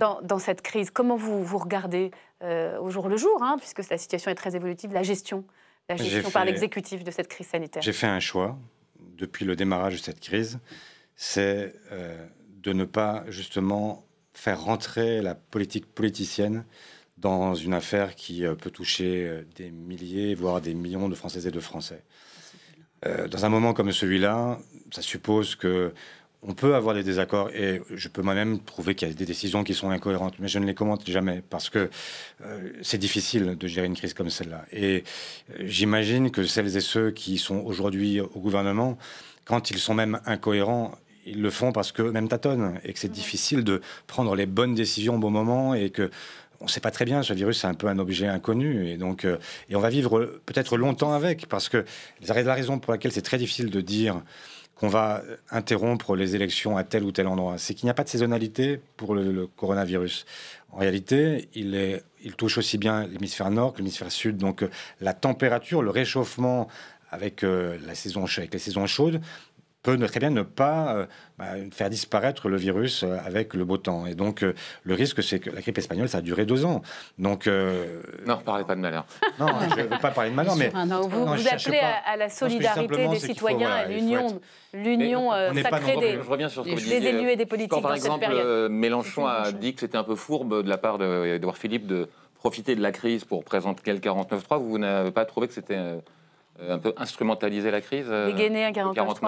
Dans, cette crise, comment vous, vous regardez au jour le jour, hein, puisque la situation est très évolutive, la gestion, la gestion par l'exécutif de cette crise sanitaire J'ai fait un choix depuis le démarrage de cette crise, c'est de ne pas justement faire rentrer la politique politicienne dans une affaire qui euh, peut toucher euh, des milliers, voire des millions de Françaises et de Français. Euh, dans un moment comme celui-là, ça suppose que on peut avoir des désaccords et je peux moi-même prouver qu'il y a des décisions qui sont incohérentes, mais je ne les commente jamais parce que c'est difficile de gérer une crise comme celle-là. Et j'imagine que celles et ceux qui sont aujourd'hui au gouvernement, quand ils sont même incohérents, ils le font parce que même tâtonnent et que c'est difficile de prendre les bonnes décisions au bon moment et que on ne sait pas très bien, ce virus, c'est un peu un objet inconnu. Et donc, euh, et on va vivre peut-être longtemps avec, parce que la raison pour laquelle c'est très difficile de dire qu'on va euh, interrompre les élections à tel ou tel endroit, c'est qu'il n'y a pas de saisonnalité pour le, coronavirus. En réalité, il, est, il touche aussi bien l'hémisphère nord que l'hémisphère sud. Donc, euh, la température, le réchauffement avec, la saison, avec les saisons chaudes peut très bien ne pas euh, bah, faire disparaître le virus euh, avec le beau temps. Et donc, euh, le risque, c'est que la grippe espagnole, ça a duré deux ans. Donc, ne parlez pas de malheur. Non, je ne veux pas parler de malheur, mais... vous, vous appelez à, la solidarité des citoyens, à l'union sacrée des, je reviens sur ce que vous des élus des politiques Quand, par exemple, Mélenchon a dit que c'était un peu fourbe de la part d'Edouard Philippe de profiter de la crise pour présenter le 49.3, vous n'avez pas trouvé que c'était euh, un peu instrumentaliser la crise. Dégainer euh, un 49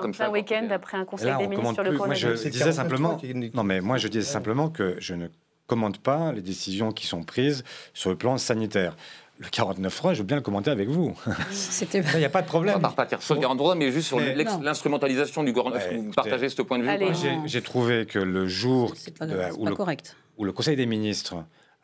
comme ça. week-end après un conseil des ministres sur le covid Moi, je disais simplement. Non, mais moi, je disais simplement que je ne commente pas les décisions qui sont prises sur le plan sanitaire le 49-3, je veux bien le commenter avec vous. Il n'y a pas de problème. On va partir sur le 43, mais juste sur l'instrumentalisation du 49. vous partagez ce point de vue J'ai trouvé que le jour où, le, Conseil des ministres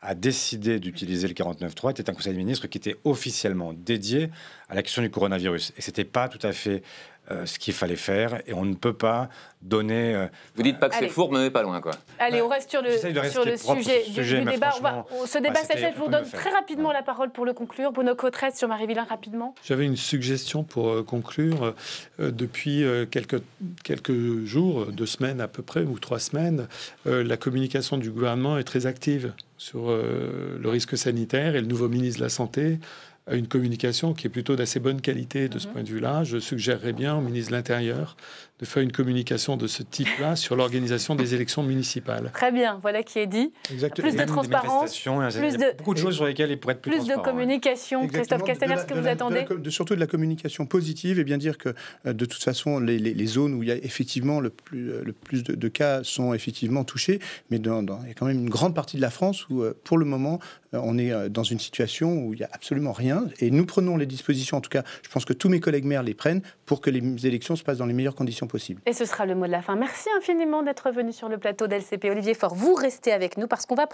a décidé d'utiliser le 49.3 était un conseil de ministre qui était officiellement dédié à la question du coronavirus. Et ce n'était pas tout à fait euh, ce qu'il fallait faire et on ne peut pas donner. Euh, vous dites pas que c'est fourbe, mais pas loin, quoi. Allez, on reste sur le, sur le sujet, du, débat. ce débat Je vous donne très rapidement la parole pour le conclure. Bruno Cotresse sur marie Villain, rapidement. J'avais une suggestion pour euh, conclure. depuis quelques, quelques jours, deux semaines à peu près, ou trois semaines, la communication du gouvernement est très active sur le risque sanitaire et le nouveau ministre de la Santé une communication qui est plutôt d'assez bonne qualité de ce mhm. point de vue-là. Je suggérerais bien au ministre de l'Intérieur de faire une communication de ce type-là sur l'organisation des élections municipales. Très bien, voilà qui est dit. Plus de transparence, plus de beaucoup de choses sur lesquelles il pourrait être plus, plus de communication. Christophe Castaner, ce que vous attendez Surtout de la communication positive et bien dire que euh, de toute façon les, zones où il y a effectivement le plus, euh, le plus de, cas sont effectivement touchées, mais il y a quand même une grande partie de la France où euh, pour le moment on est dans une situation où il n'y a absolument rien et nous prenons les dispositions. En tout cas, je pense que tous mes collègues maires les prennent pour que les élections se passent dans les meilleures conditions et ce sera le mot de la fin. Merci infiniment d'être venu sur le plateau d'LCP. Olivier Faure, vous restez avec nous parce qu'on va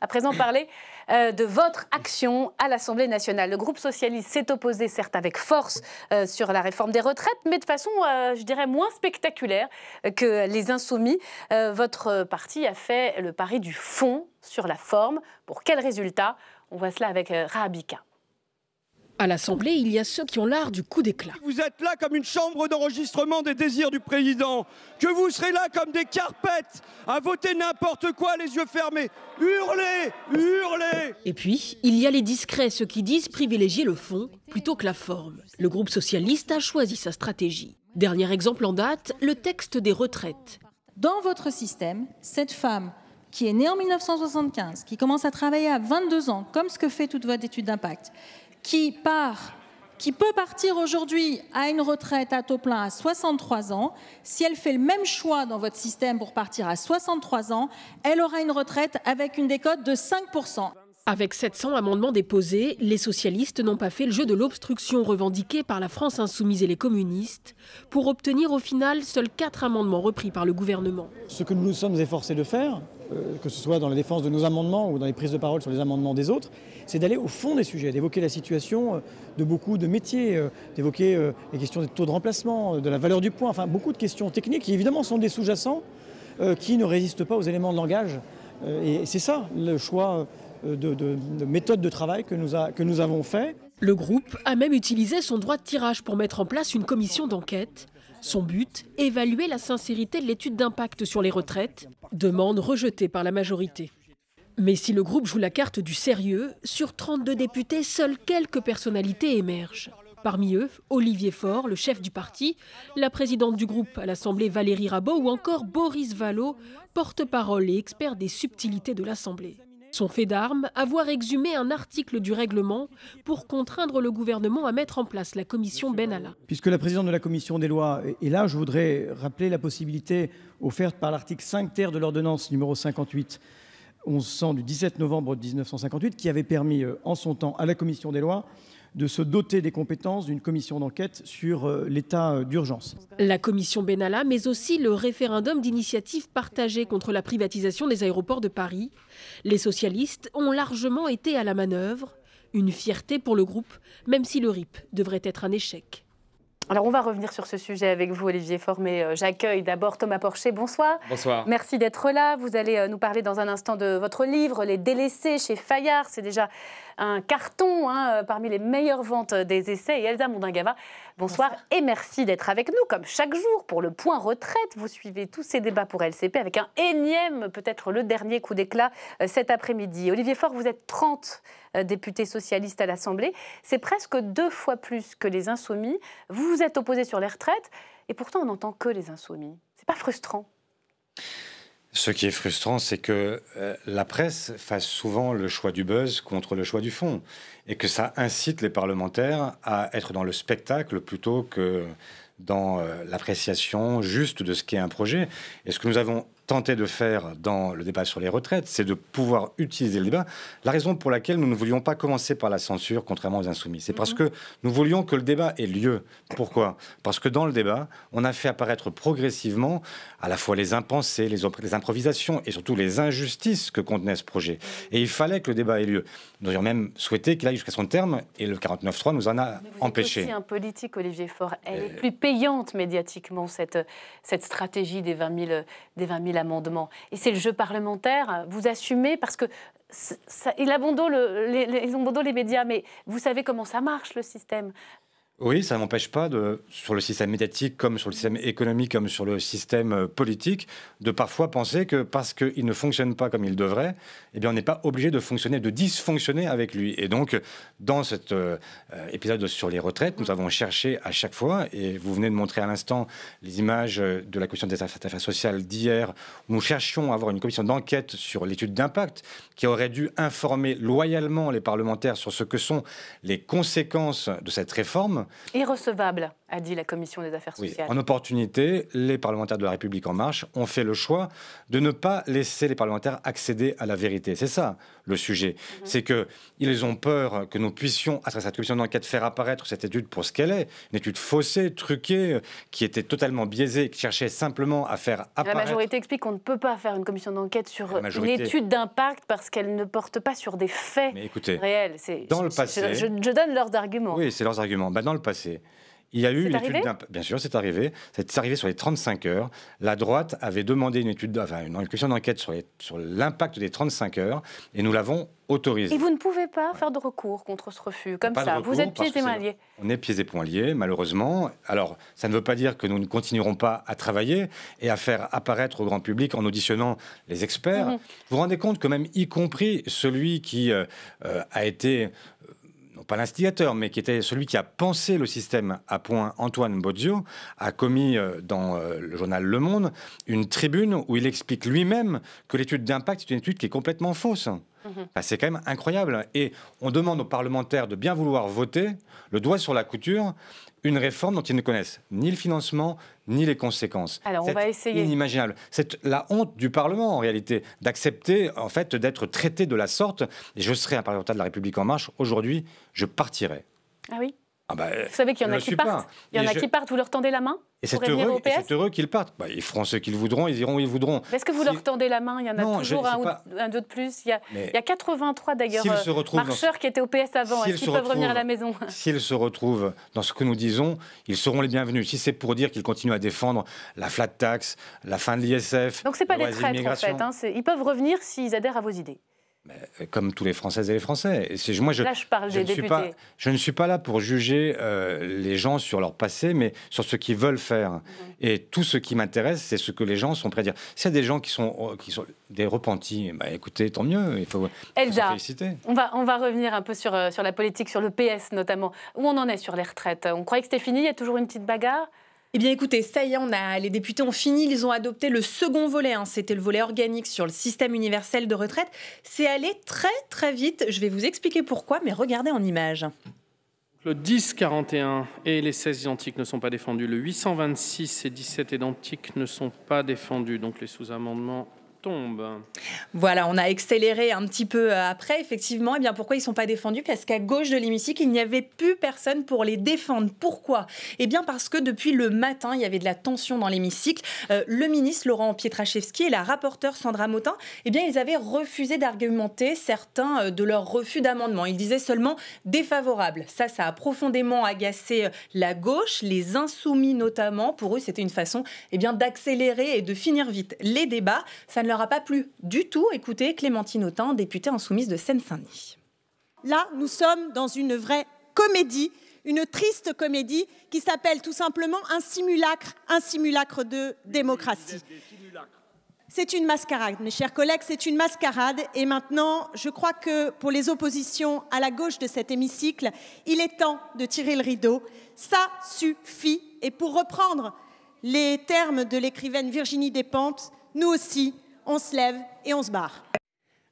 à présent parler euh, de votre action à l'Assemblée nationale. Le groupe socialiste s'est opposé, certes, avec force euh, sur la réforme des retraites, mais de façon, euh, je dirais, moins spectaculaire que les insoumis. votre parti a fait le pari du fond sur la forme. Pour quel résultat On voit cela avec Rahabika. À l'Assemblée, il y a ceux qui ont l'art du coup d'éclat. Vous êtes là comme une chambre d'enregistrement des désirs du président, que vous serez là comme des carpettes à voter n'importe quoi les yeux fermés. Hurlez, hurlez Et puis, il y a les discrets, ceux qui disent privilégier le fond plutôt que la forme. Le groupe socialiste a choisi sa stratégie. Dernier exemple en date, le texte des retraites. Dans votre système, cette femme qui est née en 1975, qui commence à travailler à 22 ans, comme ce que fait toute votre étude d'impact, qui peut partir aujourd'hui à une retraite à taux plein à 63 ans, si elle fait le même choix dans votre système pour partir à 63 ans, elle aura une retraite avec une décote de 5%. Avec 700 amendements déposés, les socialistes n'ont pas fait le jeu de l'obstruction revendiquée par la France insoumise et les communistes pour obtenir au final seuls 4 amendements repris par le gouvernement. Ce que nous nous sommes efforcés de faire, euh, que ce soit dans la défense de nos amendements ou dans les prises de parole sur les amendements des autres, c'est d'aller au fond des sujets, d'évoquer la situation euh, de beaucoup de métiers, euh, d'évoquer euh, les questions des taux de remplacement, de la valeur du point, enfin beaucoup de questions techniques qui évidemment sont des sous-jacents qui ne résistent pas aux éléments de langage. Et c'est ça le choix de, de, méthode de travail que nous avons fait. Le groupe a même utilisé son droit de tirage pour mettre en place une commission d'enquête. Son but, évaluer la sincérité de l'étude d'impact sur les retraites, demande rejetée par la majorité. Mais si le groupe joue la carte du sérieux, sur 32 députés, seules quelques personnalités émergent. Parmi eux, Olivier Faure, le chef du parti, la présidente du groupe à l'Assemblée Valérie Rabault ou encore Boris Vallot, porte-parole et expert des subtilités de l'Assemblée. Son fait d'armes, avoir exhumé un article du règlement pour contraindre le gouvernement à mettre en place la commission Benalla. Puisque la présidente de la commission des lois est là, je voudrais rappeler la possibilité offerte par l'article 5 terre de l'ordonnance numéro 58 sent du 17 novembre 1958 qui avait permis euh, en son temps à la commission des lois de se doter des compétences d'une commission d'enquête sur euh, l'état euh, d'urgence. La commission Benalla, mais aussi le référendum d'initiative partagée contre la privatisation des aéroports de Paris. Les socialistes ont largement été à la manœuvre, une fierté pour le groupe, même si le RIP devrait être un échec. Alors on va revenir sur ce sujet avec vous, Olivier Formé. Euh, j'accueille d'abord Thomas Porcher. Bonsoir. Bonsoir. Merci d'être là. Vous allez euh, nous parler dans un instant de votre livre, Les délaissés chez Fayard. C'est déjà un carton hein, euh, parmi les meilleures ventes des essais. Elsa Mondingava, bonsoir, bonsoir. et merci d'être avec nous comme chaque jour pour le point retraite. Vous suivez tous ces débats pour LCP avec un énième, peut-être le dernier coup d'éclat euh, cet après-midi. Olivier Faure, vous êtes 30 euh, députés socialistes à l'Assemblée. C'est presque deux fois plus que les insoumis. Vous vous êtes opposé sur les retraites et pourtant on n'entend que les insoumis. C'est pas frustrant ce qui est frustrant, c'est que euh, la presse fasse souvent le choix du buzz contre le choix du fond, et que ça incite les parlementaires à être dans le spectacle plutôt que dans euh, l'appréciation juste de ce qu'est un projet. Et ce que nous avons tenter de faire dans le débat sur les retraites, c'est de pouvoir utiliser le débat. La raison pour laquelle nous ne voulions pas commencer par la censure, contrairement aux insoumis, c'est parce mhm. que nous voulions que le débat ait lieu. Pourquoi Parce que dans le débat, on a fait apparaître progressivement à la fois les impensés, les improvisations et surtout les injustices que contenait ce projet. Et il fallait que le débat ait lieu. Nous aurions même souhaité qu'il aille jusqu'à son terme et le 49.3 nous en a empêchés. vous empêché. aussi un politique, Olivier Faure. Elle est euh, plus payante médiatiquement, cette, cette stratégie des 20, 000, amendements. Et c'est le jeu parlementaire. Vous assumez parce que. Ça, les, ils ont les médias, mais vous savez comment ça marche le système. Oui, ça n'empêche pas, de, sur le système médiatique, comme sur le système économique, comme sur le système euh, politique, de parfois penser que parce qu'il ne fonctionne pas comme il devrait, eh bien, on n'est pas obligé de fonctionner, de dysfonctionner avec lui. Et donc, dans cet euh, euh, épisode sur les retraites, nous avons cherché à chaque fois, et vous venez de montrer à l'instant les images de la commission des affaires sociales d'hier, où nous cherchions à avoir une commission d'enquête sur l'étude d'impact qui aurait dû informer loyalement les parlementaires sur ce que sont les conséquences de cette réforme Irrecevable a dit la commission des affaires sociales. En opportunité, les parlementaires de la République en marche ont fait le choix de ne pas laisser les parlementaires accéder à la vérité. C'est ça le sujet. Mhm. C'est que ils ont peur que nous puissions, à travers cette commission d'enquête, faire apparaître cette étude pour ce qu'elle est, une étude faussée, truquée, qui était totalement biaisée, qui cherchait simplement à faire apparaître. La majorité explique qu'on ne peut pas faire une commission d'enquête sur une étude d'impact parce qu'elle ne porte pas sur des faits réels. Dans le passé, je, donne leurs arguments. Oui, c'est leurs arguments. Bah, dans le passé, il y a eu une Bien sûr, c'est arrivé. C'est arrivé sur les 35 heures. La droite avait demandé une étude, enfin, une question d'enquête sur, sur l'impact des 35 heures, et nous l'avons autorisé. Et vous ne pouvez pas faire de recours contre ce refus, comme ça. vous êtes pieds et poings liés. On est pieds et poings liés, malheureusement. Alors, ça ne veut pas dire que nous ne continuerons pas à travailler et à faire apparaître au grand public en auditionnant les experts. Mm-hmm. Vous vous rendez compte que même y compris celui qui euh, euh, a été euh, pas l'instigateur, mais qui était celui qui a pensé le système à point, Antoine Bozzio, a commis euh, dans euh, le journal Le Monde une tribune où il explique lui-même que l'étude d'impact est une étude qui est complètement fausse. Mhm. c'est quand même incroyable. Et on demande aux parlementaires de bien vouloir voter, le doigt sur la couture, une réforme dont ils ne connaissent ni le financement, ni les conséquences. Alors on Inimaginable. C'est la honte du Parlement en réalité d'accepter en fait d'être traité de la sorte. Et je serai un parlementaire de la République en marche aujourd'hui. Je partirai. Ah oui. Ah bah, vous savez qu'il y en a qui partent. Il y en a qui partent. Vous leur tendez la main Et c'est heureux, qu'ils partent. Bah, ils feront ce qu'ils voudront, ils iront où ils voudront. Est-ce que vous leur tendez la main Il y en a toujours un, ou, deux de plus. Il y a, 83 d'ailleurs euh, marcheurs qui étaient au PS avant. Est-ce qu'ils peuvent revenir à la maison S'ils se retrouvent dans ce que nous disons, ils seront les bienvenus. Si c'est pour dire qu'ils continuent à défendre la flat tax, la fin de l'ISF, donc c'est pas des traîtres en fait. Hein. ils peuvent revenir s'ils adhèrent à vos idées. Euh, comme tous les Françaises et les Français. Et moi, je, là, je parle ne Suis pas, je ne suis pas là pour juger euh, les gens sur leur passé, mais sur ce qu'ils veulent faire. Mhm. Et tout ce qui m'intéresse, c'est ce que les gens sont prêts à dire. S'il des gens qui sont, euh, qui sont des repentis, bah, écoutez, tant mieux, il faut, féliciter. On va, on va revenir un peu sur, sur la politique, sur le PS notamment. Où on en est sur les retraites On croyait que c'était fini, il y a toujours une petite bagarre eh bien écoutez, ça y est, a, les députés ont fini, ils ont adopté le second volet, hein. c'était le volet organique sur le système universel de retraite. C'est allé très très vite, je vais vous expliquer pourquoi, mais regardez en image. Le 1041 et les 16 identiques ne sont pas défendus. Le 826 et 17 identiques ne sont pas défendus. Donc les sous-amendements tombe. Voilà, on a accéléré un petit peu euh, après. Effectivement, et eh bien pourquoi ils ne sont pas défendus Parce qu'à gauche de l'hémicycle, il n'y avait plus personne pour les défendre. Pourquoi Eh bien parce que depuis le matin, il y avait de la tension dans l'hémicycle. Euh, le ministre Laurent Pietraszewski et la rapporteure Sandra Motin, eh bien ils avaient refusé d'argumenter certains euh, de leurs refus d'amendement. Ils disaient seulement défavorable. Ça, ça a profondément agacé la gauche, les insoumis notamment. Pour eux, c'était une façon et eh bien d'accélérer et de finir vite les débats. Ça ne ne n'aura pas plus du tout. Écoutez Clémentine Autain, députée en soumise de Seine-Saint-Denis. Là, nous sommes dans une vraie comédie, une triste comédie qui s'appelle tout simplement un simulacre, un simulacre de démocratie. C'est une mascarade, mes chers collègues, c'est une mascarade. Et maintenant, je crois que pour les oppositions à la gauche de cet hémicycle, il est temps de tirer le rideau. Ça suffit. Et pour reprendre les termes de l'écrivaine Virginie Despentes, nous aussi, on se lève et on se barre.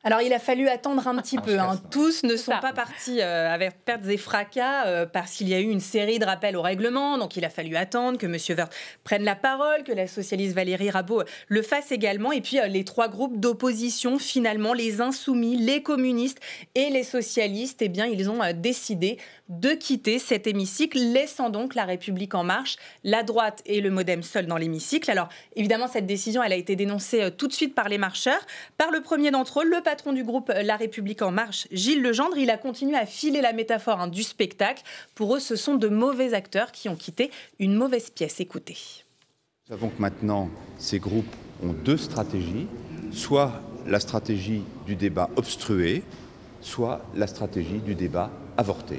Alors, il a fallu attendre un petit ah, peu. Hein. Tous ne sont pas partis euh, avec pertes et fracas euh, parce qu'il y a eu une série de rappels au règlement. Donc, il a fallu attendre que M. Wörth prenne la parole, que la socialiste Valérie Rabault euh, le fasse également. Et puis, les trois groupes d'opposition, finalement, les insoumis, les communistes et les socialistes, eh bien, ils ont décidé de quitter cet hémicycle, laissant donc la République en marche, la droite et le modem seuls dans l'hémicycle. Alors, évidemment, cette décision, elle a été dénoncée tout de suite par les marcheurs, par le premier d'entre eux, le patron patron du groupe euh, La République En Marche, Gilles Legendre, il a continué à filer la métaphore hein, du spectacle. Pour eux, ce sont de mauvais acteurs qui ont quitté une mauvaise pièce. Écoutez. Nous savons que maintenant, ces groupes ont deux stratégies. Soit la stratégie du débat obstrué, soit la stratégie du débat avorté.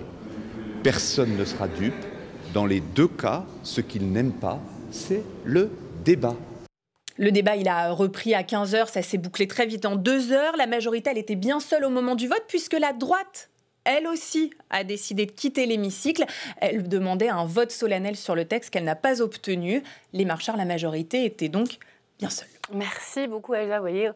Personne ne sera dupe. Dans les deux cas, ce qu'ils n'aiment pas, c'est le débat. Le débat, il a repris à 15h, ça s'est bouclé très vite en deux heures. La majorité, elle était bien seule au moment du vote, puisque la droite elle aussi a décidé de quitter l'hémicycle. Elle demandait un vote solennel sur le texte qu'elle n'a pas obtenu. Les marcheurs, la majorité, étaient donc bien seuls. Merci beaucoup, Elsa. Vous voyez,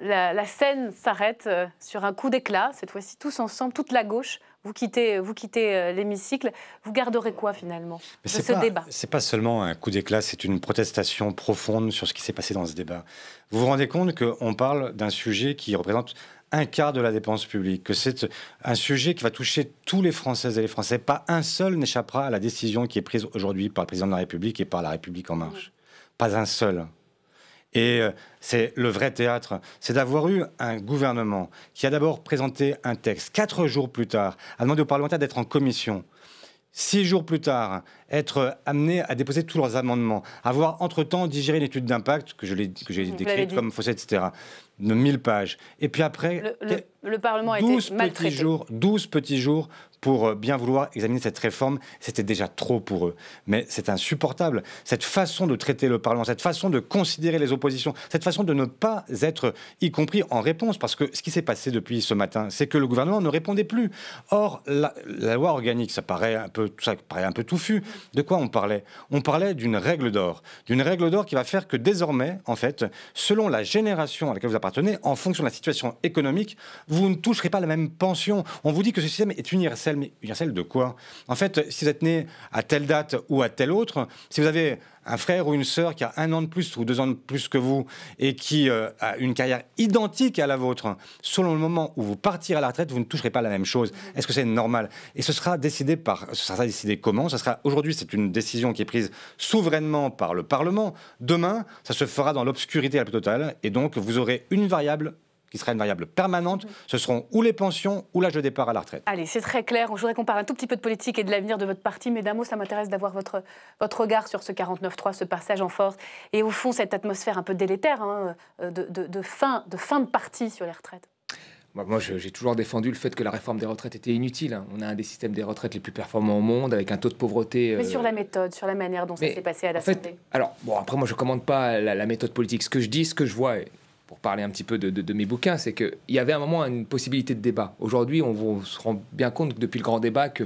la scène s'arrête euh, sur un coup d'éclat. Cette fois-ci, tous ensemble, toute la gauche vous quittez, vous quittez euh, l'hémicycle. Vous garderez quoi finalement de ce débat C'est pas seulement un coup d'éclat, c'est une protestation profonde sur ce qui s'est passé dans ce débat. Vous vous rendez compte qu'on parle d'un sujet qui représente un quart de la dépense publique, que c'est un sujet qui va toucher tous les Françaises et les Français. Pas un seul n'échappera à la décision qui est prise aujourd'hui par le président de la République et par la République en marche. Pas un seul. Et euh, c'est le vrai théâtre, c'est d'avoir eu un gouvernement qui a d'abord présenté un texte, quatre jours plus tard, a demandé aux parlementaires d'être en commission, six jours plus tard, être amené à déposer tous leurs amendements, avoir entre-temps digéré étude d'impact que j'ai décrite comme faussée, etc., de 1000 pages. Et puis après le Parlement a été maltraité. Petits jours, 12 petits jours pour euh, bien vouloir examiner cette réforme. C'était déjà trop pour eux. Mais c'est insupportable. Cette façon de traiter le Parlement, cette façon de considérer les oppositions, cette façon de ne pas être, y compris en réponse, parce que ce qui s'est passé depuis ce matin, c'est que le gouvernement ne répondait plus. Or, la, loi organique, ça paraît, un peu, ça paraît un peu touffu. De quoi on parlait On parlait d'une règle d'or. D'une règle d'or qui va faire que désormais, en fait, selon la génération à laquelle vous appartenez, en fonction de la situation économique, vous ne toucherez pas la même pension. On vous dit que ce système est universel, mais universel de quoi En fait, si vous êtes né à telle date ou à telle autre, si vous avez un frère ou une sœur qui a un an de plus ou deux ans de plus que vous et qui euh, a une carrière identique à la vôtre, selon le moment où vous partirez à la retraite, vous ne toucherez pas la même chose. Mhm. Est-ce que c'est normal Et ce sera décidé par, ce sera décidé comment Ça sera aujourd'hui, c'est une décision qui est prise souverainement par le Parlement. Demain, ça se fera dans l'obscurité la plus totale, et donc vous aurez une variable qui sera une variable permanente, mm. ce seront ou les pensions ou l'âge de départ à la retraite. Allez, c'est très clair. Je voudrais qu'on parle un tout petit peu de politique et de l'avenir de votre parti. Mesdames, ça m'intéresse d'avoir votre, votre regard sur ce 49-3, ce passage en force et au fond cette atmosphère un peu délétère hein, euh, de, fin, de fin de parti sur les retraites. Bah, moi, j'ai toujours défendu le fait que la réforme des retraites était inutile. Hein. On a un des systèmes des retraites les plus performants au monde, avec un taux de pauvreté. Euh, mais sur la méthode, sur la manière dont ça s'est passé à la santé. Alors, bon, après, moi, je ne commande pas la, la, méthode politique. Ce que je dis, ce que je vois, parler un petit peu de, mes bouquins, c'est qu'il y avait à un moment une possibilité de débat. Aujourd'hui, on, se rend bien compte que depuis le grand débat que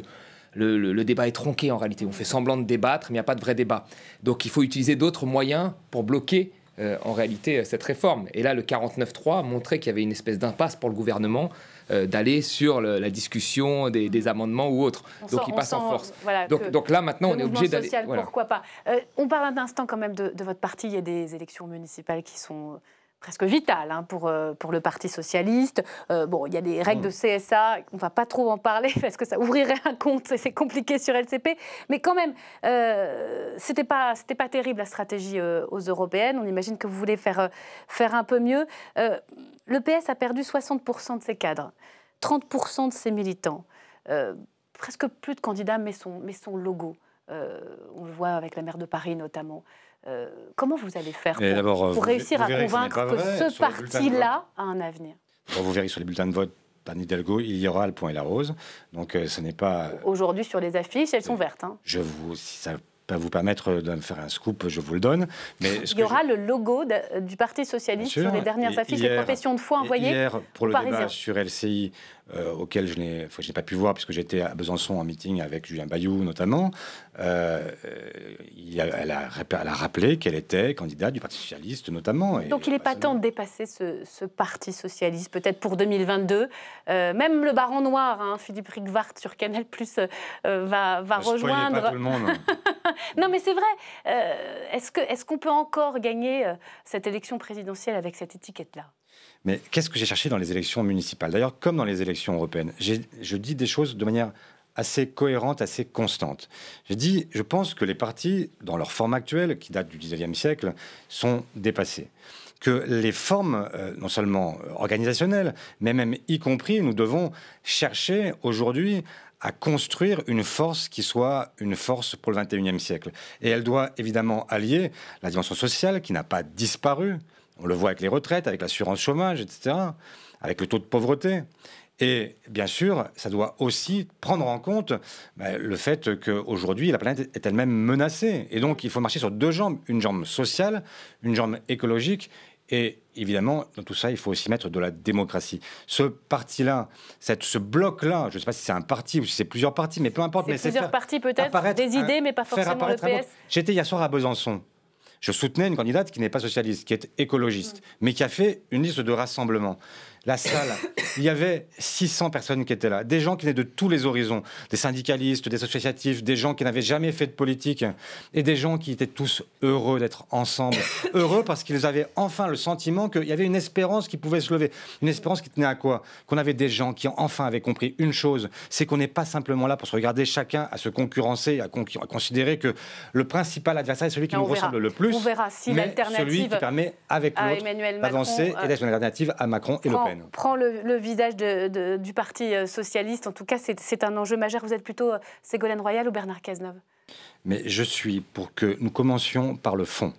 le, débat est tronqué en réalité. On fait semblant de débattre, mais il n'y a pas de vrai débat. Donc il faut utiliser d'autres moyens pour bloquer euh, en réalité cette réforme. Et là, le 49-3 montrait qu'il y avait une espèce d'impasse pour le gouvernement euh, d'aller sur la discussion des, amendements ou autres. donc il passe en force. donc, donc, là, maintenant, on est obligé d'aller. Pourquoi pas euh, On parle un instant quand même de, de, votre parti. Il y a des élections municipales qui sont presque vital hein, pour, euh, pour le Parti socialiste. Euh, bon, il y a des règles de mm. CSA, on ne va pas trop en parler parce que ça ouvrirait un compte, c'est compliqué sur LCP. Mais quand même, euh, ce n'était pas, terrible la stratégie euh, aux européennes. On imagine que vous voulez faire, faire un peu mieux. le PS a perdu 60% de ses cadres, 30% de ses militants. presque plus de candidats mais son, mais son logo. on le voit avec la maire de Paris notamment. Euh, comment vous allez faire pour, réussir à convaincre que, ce parti-là a un avenir Vous verrez sur les bulletins de vote par il y aura le point et la rose. Donc, euh, ce n'est pas. Euh, Aujourd'hui, sur les affiches, elles sont vertes. Hein. Je vous, si ça peut vous permettre de me faire un scoop, je vous le donne. Mais il y aura le logo du Parti socialiste sur les dernières affiches de profession de foi envoyées. Hier, pour le sur LCI, euh, auquel je n'ai pas pu voir puisque j'étais à Besançon en meeting avec Julien Bayou notamment, euh, il elle, a, a, rappelé qu'elle était candidate du Parti socialiste notamment. Donc il n'est pas, temps de dépasser ce, Parti socialiste peut-être pour 2022. Euh, même le Baron Noir, hein, Philippe Rigvart sur Canal Plus va, va rejoindre. Pas le monde. non mais c'est vrai. est-ce qu'on est qu'on peut encore gagner cette élection présidentielle avec cette étiquette-là mais qu'est-ce que j'ai cherché dans les élections municipales D'ailleurs, comme dans les élections européennes, je dis des choses de manière assez cohérente, assez constante. Je dis je pense que les partis, dans leur forme actuelle, qui date du 19e siècle, sont dépassés que les formes, euh, non seulement organisationnelles, mais même y compris, nous devons chercher aujourd'hui à construire une force qui soit une force pour le 21e siècle. Et elle doit évidemment allier la dimension sociale qui n'a pas disparu, on le voit avec les retraites, avec l'assurance chômage, etc., avec le taux de pauvreté. Et bien sûr, ça doit aussi prendre en compte bah, le fait qu'aujourd'hui, la planète est elle-même menacée. Et donc, il faut marcher sur deux jambes, une jambe sociale, une jambe écologique. Et évidemment, dans tout ça, il faut aussi mettre de la démocratie. Ce parti-là, ce bloc-là, je ne sais pas si c'est un parti ou si c'est plusieurs partis, mais peu importe. Mais plusieurs partis peut-être, des idées, mais pas forcément le PS. J'étais hier soir à Besançon. Je soutenais une candidate qui n'est pas socialiste, qui est écologiste, mm. mais qui a fait une liste de rassemblement la salle, il y avait 600 personnes qui étaient là, des gens qui venaient de tous les horizons, des syndicalistes, des associatifs, des gens qui n'avaient jamais fait de politique, et des gens qui étaient tous heureux d'être ensemble, heureux parce qu'ils avaient enfin le sentiment qu'il y avait une espérance qui pouvait se lever, une espérance qui tenait à quoi Qu'on avait des gens qui enfin avaient compris une chose, c'est qu'on n'est pas simplement là pour se regarder chacun à se concurrencer, à, considérer que le principal adversaire est celui qui nous ressemble le plus, on verra si l'alternative celui qui permet avec l'autre d'avancer et d'être euh, une alternative à Macron et Le Prends prend le, visage du Parti euh, socialiste. En tout cas, c'est un enjeu majeur. Vous êtes plutôt euh, Ségolène Royal ou Bernard Cazeneuve Mais je suis pour que nous commencions par le fond.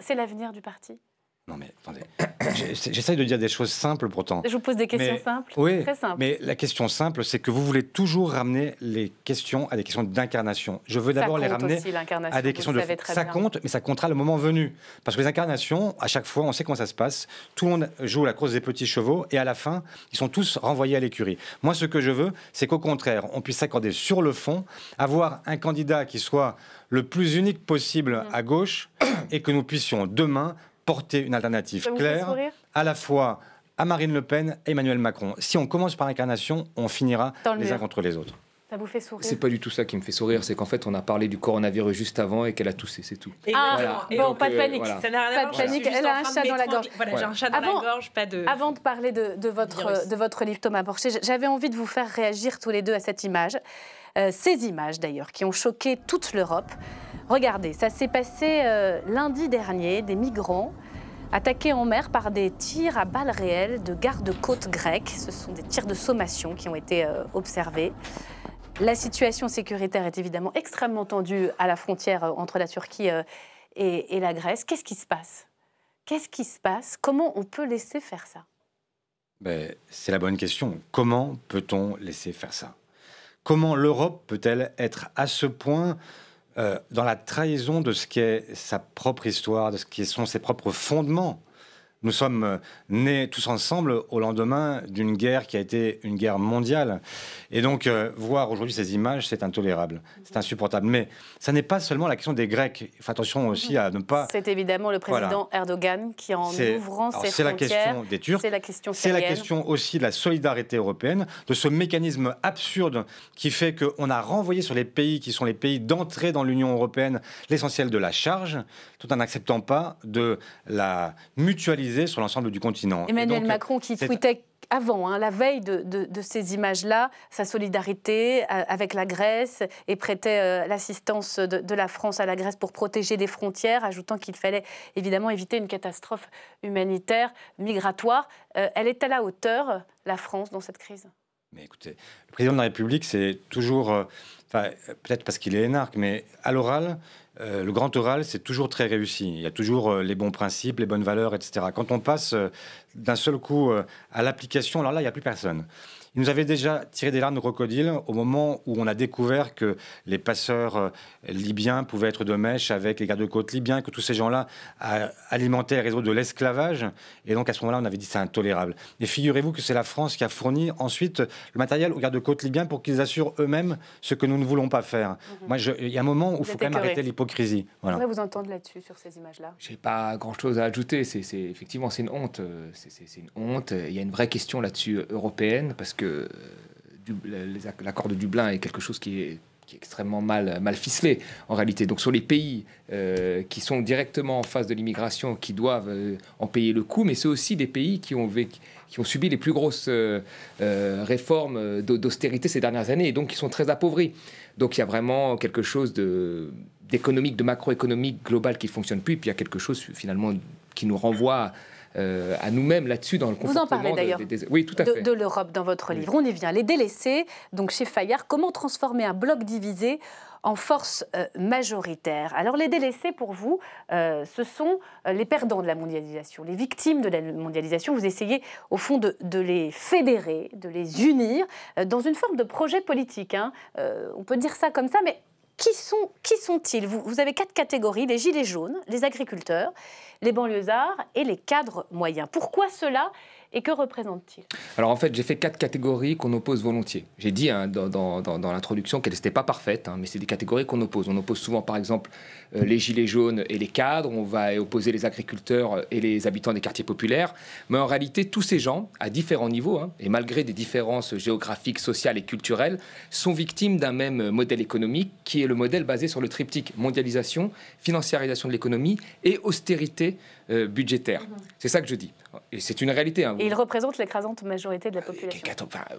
C'est l'avenir du parti non mais attendez, j'essaye de dire des choses simples pourtant. Je vous pose des questions simples. Oui, très simples. Mais la question simple, c'est que vous voulez toujours ramener les questions à des questions d'incarnation. Je veux d'abord les ramener à des questions de. Ça compte, mais ça comptera le moment venu. Parce que les incarnations, à chaque fois, on sait comment ça se passe. Tout le monde joue la course des petits chevaux et à la fin, ils sont tous renvoyés à l'écurie. Moi, ce que je veux, c'est qu'au contraire, on puisse s'accorder sur le fond, avoir un candidat qui soit le plus unique possible à gauche et que nous puissions demain porter une alternative claire à la fois à Marine Le Pen et Emmanuel Macron. Si on commence par incarnation, on finira les uns contre les autres. Ça vous fait sourire C'est pas du tout ça qui me fait sourire, c'est qu'en fait on a parlé du coronavirus juste avant et qu'elle a toussé, c'est tout. ah, bon, pas de euh, panique, ça n'a rien à voir. Pas de panique, elle a un chat dans la gorge. Voilà, j'ai un chat dans avant, la gorge, pas de. Avant de parler de, votre, de votre livre Thomas Porcher, j'avais envie de vous faire réagir tous les deux à cette image. Euh, ces images d'ailleurs qui ont choqué toute l'Europe. Regardez, ça s'est passé euh, lundi dernier, des migrants attaqués en mer par des tirs à balles réelles de garde côtes grecs. Ce sont des tirs de sommation qui ont été euh, observés. La situation sécuritaire est évidemment extrêmement tendue à la frontière entre la Turquie et, la Grèce. Qu'est-ce qui se passe Qu'est-ce qui se passe Comment on peut laisser faire ça ben, C'est la bonne question. Comment peut-on laisser faire ça Comment l'Europe peut-elle être à ce point euh, dans la trahison de ce qu'est sa propre histoire, de ce qui sont ses propres fondements nous sommes euh, nés tous ensemble au lendemain d'une guerre qui a été une guerre mondiale. Et donc, euh, voir aujourd'hui ces images, c'est intolérable, c'est insupportable. Mais ça n'est pas seulement la question des Grecs. faut attention aussi à ne pas. C'est évidemment le président Erdogan qui, en ouvrant ses frontières, la question des Turcs. C'est la question C'est la question aussi de la solidarité européenne, de ce mécanisme absurde qui fait qu'on a renvoyé sur les pays qui sont les pays d'entrée dans l'Union européenne l'essentiel de la charge, tout en n'acceptant pas de la mutualisation sur l'ensemble du continent. Emmanuel Macron qui tweetait avant, hein, la veille de, ces images-là, sa solidarité euh, avec la Grèce et prêtait euh, l'assistance de, la France à la Grèce pour protéger les frontières, ajoutant qu'il fallait évidemment éviter une catastrophe humanitaire, migratoire. Euh, elle est à la hauteur, la France, dans cette crise mais écoutez, le président de la République, c'est toujours, peut-être parce qu'il est énarque, mais à l'oral, euh, le grand oral, c'est toujours très réussi. Il y a toujours euh, les bons principes, les bonnes valeurs, etc. Quand on passe euh, d'un seul coup à l'application, alors là, il n'y a plus personne. Il nous avait déjà tiré des larmes de crocodile au moment où on a découvert que les passeurs euh, libyens pouvaient être de mèche avec les gardes-côtes libyens, que tous ces gens-là euh, alimentaient les réseaux de l'esclavage. Et donc à ce moment-là, on avait dit c'est intolérable. Et figurez-vous que c'est la France qui a fourni ensuite le matériel aux gardes-côtes libyens pour qu'ils assurent eux-mêmes ce que nous ne voulons pas faire. Mhm. il y a un moment où il faut quand même arrêter l'hypocrisie. Voilà. vous entendre là-dessus, sur ces images-là. J'ai pas grand-chose à ajouter. C'est effectivement c'est une honte. Euh, c'est une honte. Il y a une vraie question là-dessus européenne parce que que euh, l'accord de Dublin est quelque chose qui est, extrêmement mal, mal ficelé en réalité. Donc sur les pays euh, qui sont directement en face de l'immigration, qui doivent euh, en payer le coût, mais c'est aussi des pays qui ont, qui ont subi les plus grosses réformes d'austérité ces dernières années et donc qui sont très appauvris. Donc il y a vraiment quelque chose de d'économique, de macroéconomique global qui ne fonctionne plus, et puis il y a quelque chose finalement qui nous renvoie à euh, à nous-mêmes là-dessus dans le comportement. d'ailleurs. De, l'Europe dans votre livre. On y vient. Les délaissés, donc chez Fayard, comment transformer un bloc divisé en force euh, majoritaire. Alors les délaissés, pour vous, euh, ce sont les perdants de la mondialisation, les victimes de la mondialisation. Vous essayez, au fond, de, les fédérer, de les unir dans une forme de projet politique. Hein. on peut dire ça comme ça, mais qui sont qui sont-ils vous, vous, avez quatre catégories les gilets jaunes, les agriculteurs, les banlieusards et les cadres moyens. Pourquoi cela et que représente-t-il Alors en fait, j'ai fait quatre catégories qu'on oppose volontiers. J'ai dit hein, dans, l'introduction qu'elles n'étaient pas parfaites, hein, mais c'est des catégories qu'on oppose. On oppose souvent par exemple euh, les gilets jaunes et les cadres, on va opposer les agriculteurs et les habitants des quartiers populaires, mais en réalité, tous ces gens, à différents niveaux, hein, et malgré des différences géographiques, sociales et culturelles, sont victimes d'un même modèle économique qui est le modèle basé sur le triptyque mondialisation, financiarisation de l'économie et austérité euh, budgétaire. Mhm. C'est ça que je dis c'est une réalité. Hein. Et ils représentent l'écrasante majorité de la euh, population.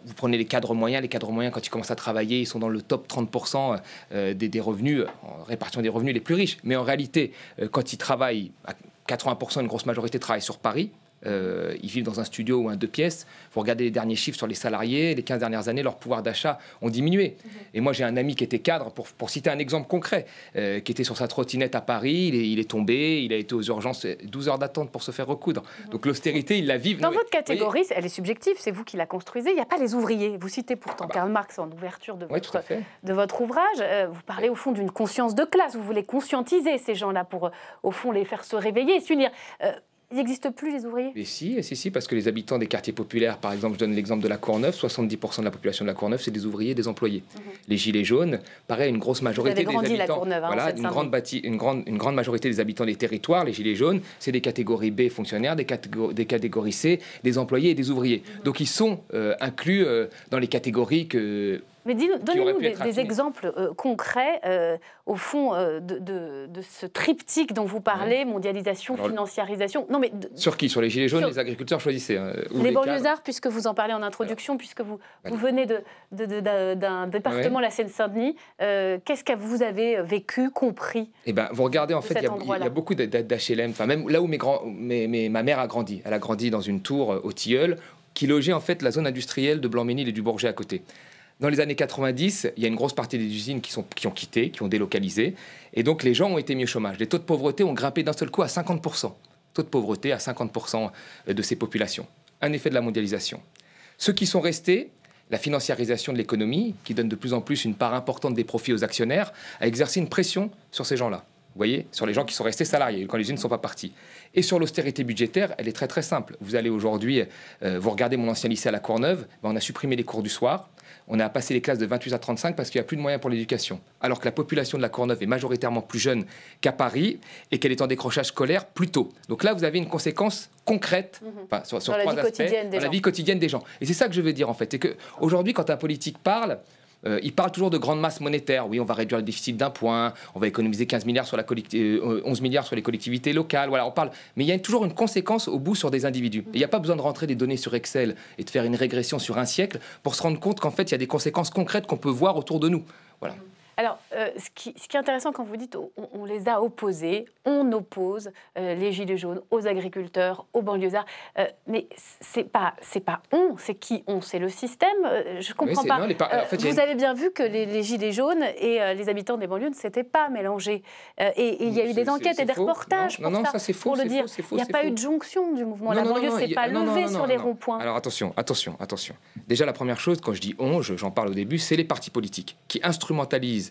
vous prenez les cadres moyens, les cadres moyens, quand ils commencent à travailler, ils sont dans le top 30% euh, des, des, revenus, en répartition des revenus les plus riches. Mais en réalité, euh, quand ils travaillent, à 80%, une grosse majorité travaille sur Paris, euh, ils vivent dans un studio ou un deux pièces. Vous regardez les derniers chiffres sur les salariés, les 15 dernières années, leur pouvoir d'achat ont diminué. Mhm. Et moi, j'ai un ami qui était cadre, pour, pour citer un exemple concret, euh, qui était sur sa trottinette à Paris, il est, il est, tombé, il a été aux urgences, 12 euh, heures d'attente pour se faire recoudre. Mhm. Donc l'austérité, il la vit. Dans votre catégorie, elle est subjective, c'est vous qui la construisez, il n'y a pas les ouvriers. Vous citez pourtant bah. Karl Marx en ouverture de, votre, de votre, ouvrage. vous parlez au fond d'une conscience de classe, vous voulez conscientiser ces gens-là pour, au fond, les faire se réveiller et s'unir. Il n'existe plus, les ouvriers Et si, si, parce que les habitants des quartiers populaires, par exemple, je donne l'exemple de la Courneuve, 70% de la population de la Courneuve, c'est des ouvriers, des employés. Mhm. Les Gilets jaunes, pareil, une grosse majorité des habitants. La hein, voilà, une grande, une, grande, majorité des habitants des territoires, les Gilets jaunes, c'est des catégories B fonctionnaires, des, catégories, des C, des employés et des ouvriers. Mhm. Donc ils sont euh, inclus euh, dans les catégories que, mais donnez-nous des, exemples euh, concrets, euh, au fond, euh, de, ce triptyque dont vous parlez, mondialisation, financiarisation. Non, mais sur qui Sur les Gilets jaunes, les agriculteurs choisissaient. Hein, les, banlieusards, puisque vous en parlez en introduction, puisque vous, venez d'un département, la Seine-Saint-Denis, qu'est-ce que vous avez vécu, compris Eh bien, vous regardez, en fait, il y, a beaucoup d'HLM, enfin, même là où ma mère a grandi. Elle a grandi dans une tour au Tilleul, qui logeait en fait la zone industrielle de Blanc-Ménil et du Bourget à côté dans les années 90, il y a une grosse partie des usines qui, ont quitté, qui ont délocalisé. Et donc, les gens ont été mis au chômage. Les taux de pauvreté ont grimpé d'un seul coup à 50%. Taux de pauvreté à 50% de ces populations. Un effet de la mondialisation. Ceux qui sont restés, la financiarisation de l'économie, qui donne de plus en plus une part importante des profits aux actionnaires, a exercé une pression sur ces gens-là. Vous voyez, sur les gens qui sont restés salariés quand les usines ne sont pas parties. Et sur l'austérité budgétaire, elle est très très simple. Vous allez aujourd'hui, euh, vous regardez mon ancien lycée à La Courneuve, ben, on a supprimé les cours du soir, on a passé les classes de 28 à 35 parce qu'il n'y a plus de moyens pour l'éducation. Alors que la population de la Courneuve est majoritairement plus jeune qu'à Paris et qu'elle est en décrochage scolaire plus tôt. Donc là, vous avez une conséquence concrète mhm. sur, trois aspects, dans la vie quotidienne des gens. Et c'est ça que je veux dire en fait. C'est qu'aujourd'hui, quand un politique parle, euh, il parle toujours de grande masse monétaire. Oui, on va réduire le déficit d'un point, on va économiser 15 milliards sur la 11 euh, milliards sur les collectivités locales. Voilà, on parle. Mais il y a toujours une conséquence au bout sur des individus. Il n'y a pas besoin de rentrer des données sur Excel et de faire une régression sur un siècle pour se rendre compte qu'en fait, il y a des conséquences concrètes qu'on peut voir autour de nous. Voilà. Alors, euh, ce, qui, ce, qui, est intéressant quand vous dites on, les a opposés, on oppose euh, les Gilets jaunes aux agriculteurs, aux banlieusards, euh, mais c'est pas, pas on, c'est qui on C'est le système Je comprends pas. vous avez bien vu que les, Gilets jaunes et les habitants des banlieues ne s'étaient pas mélangés. et il y a eu des enquêtes et des reportages non, pour non, ça, c'est faux, le dire. Il n'y a pas eu de jonction du mouvement. la banlieue s'est pas levée sur les ronds-points. Alors attention, attention, attention. Déjà, la première chose, quand je dis on, j'en parle au début, c'est les partis politiques qui instrumentalisent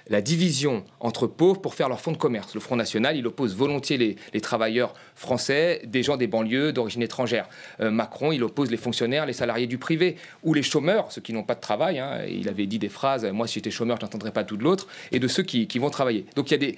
la division entre pauvres pour faire leur fonds de commerce. Le Front National, il oppose volontiers les, travailleurs français, des gens des banlieues d'origine étrangère. Euh, Macron, il oppose les fonctionnaires, les salariés du privé ou les chômeurs, ceux qui n'ont pas de travail. Hein. Il avait dit des phrases, euh, moi si j'étais chômeur, je n'entendrais pas tout de l'autre, et de ceux qui, vont travailler. Donc il y a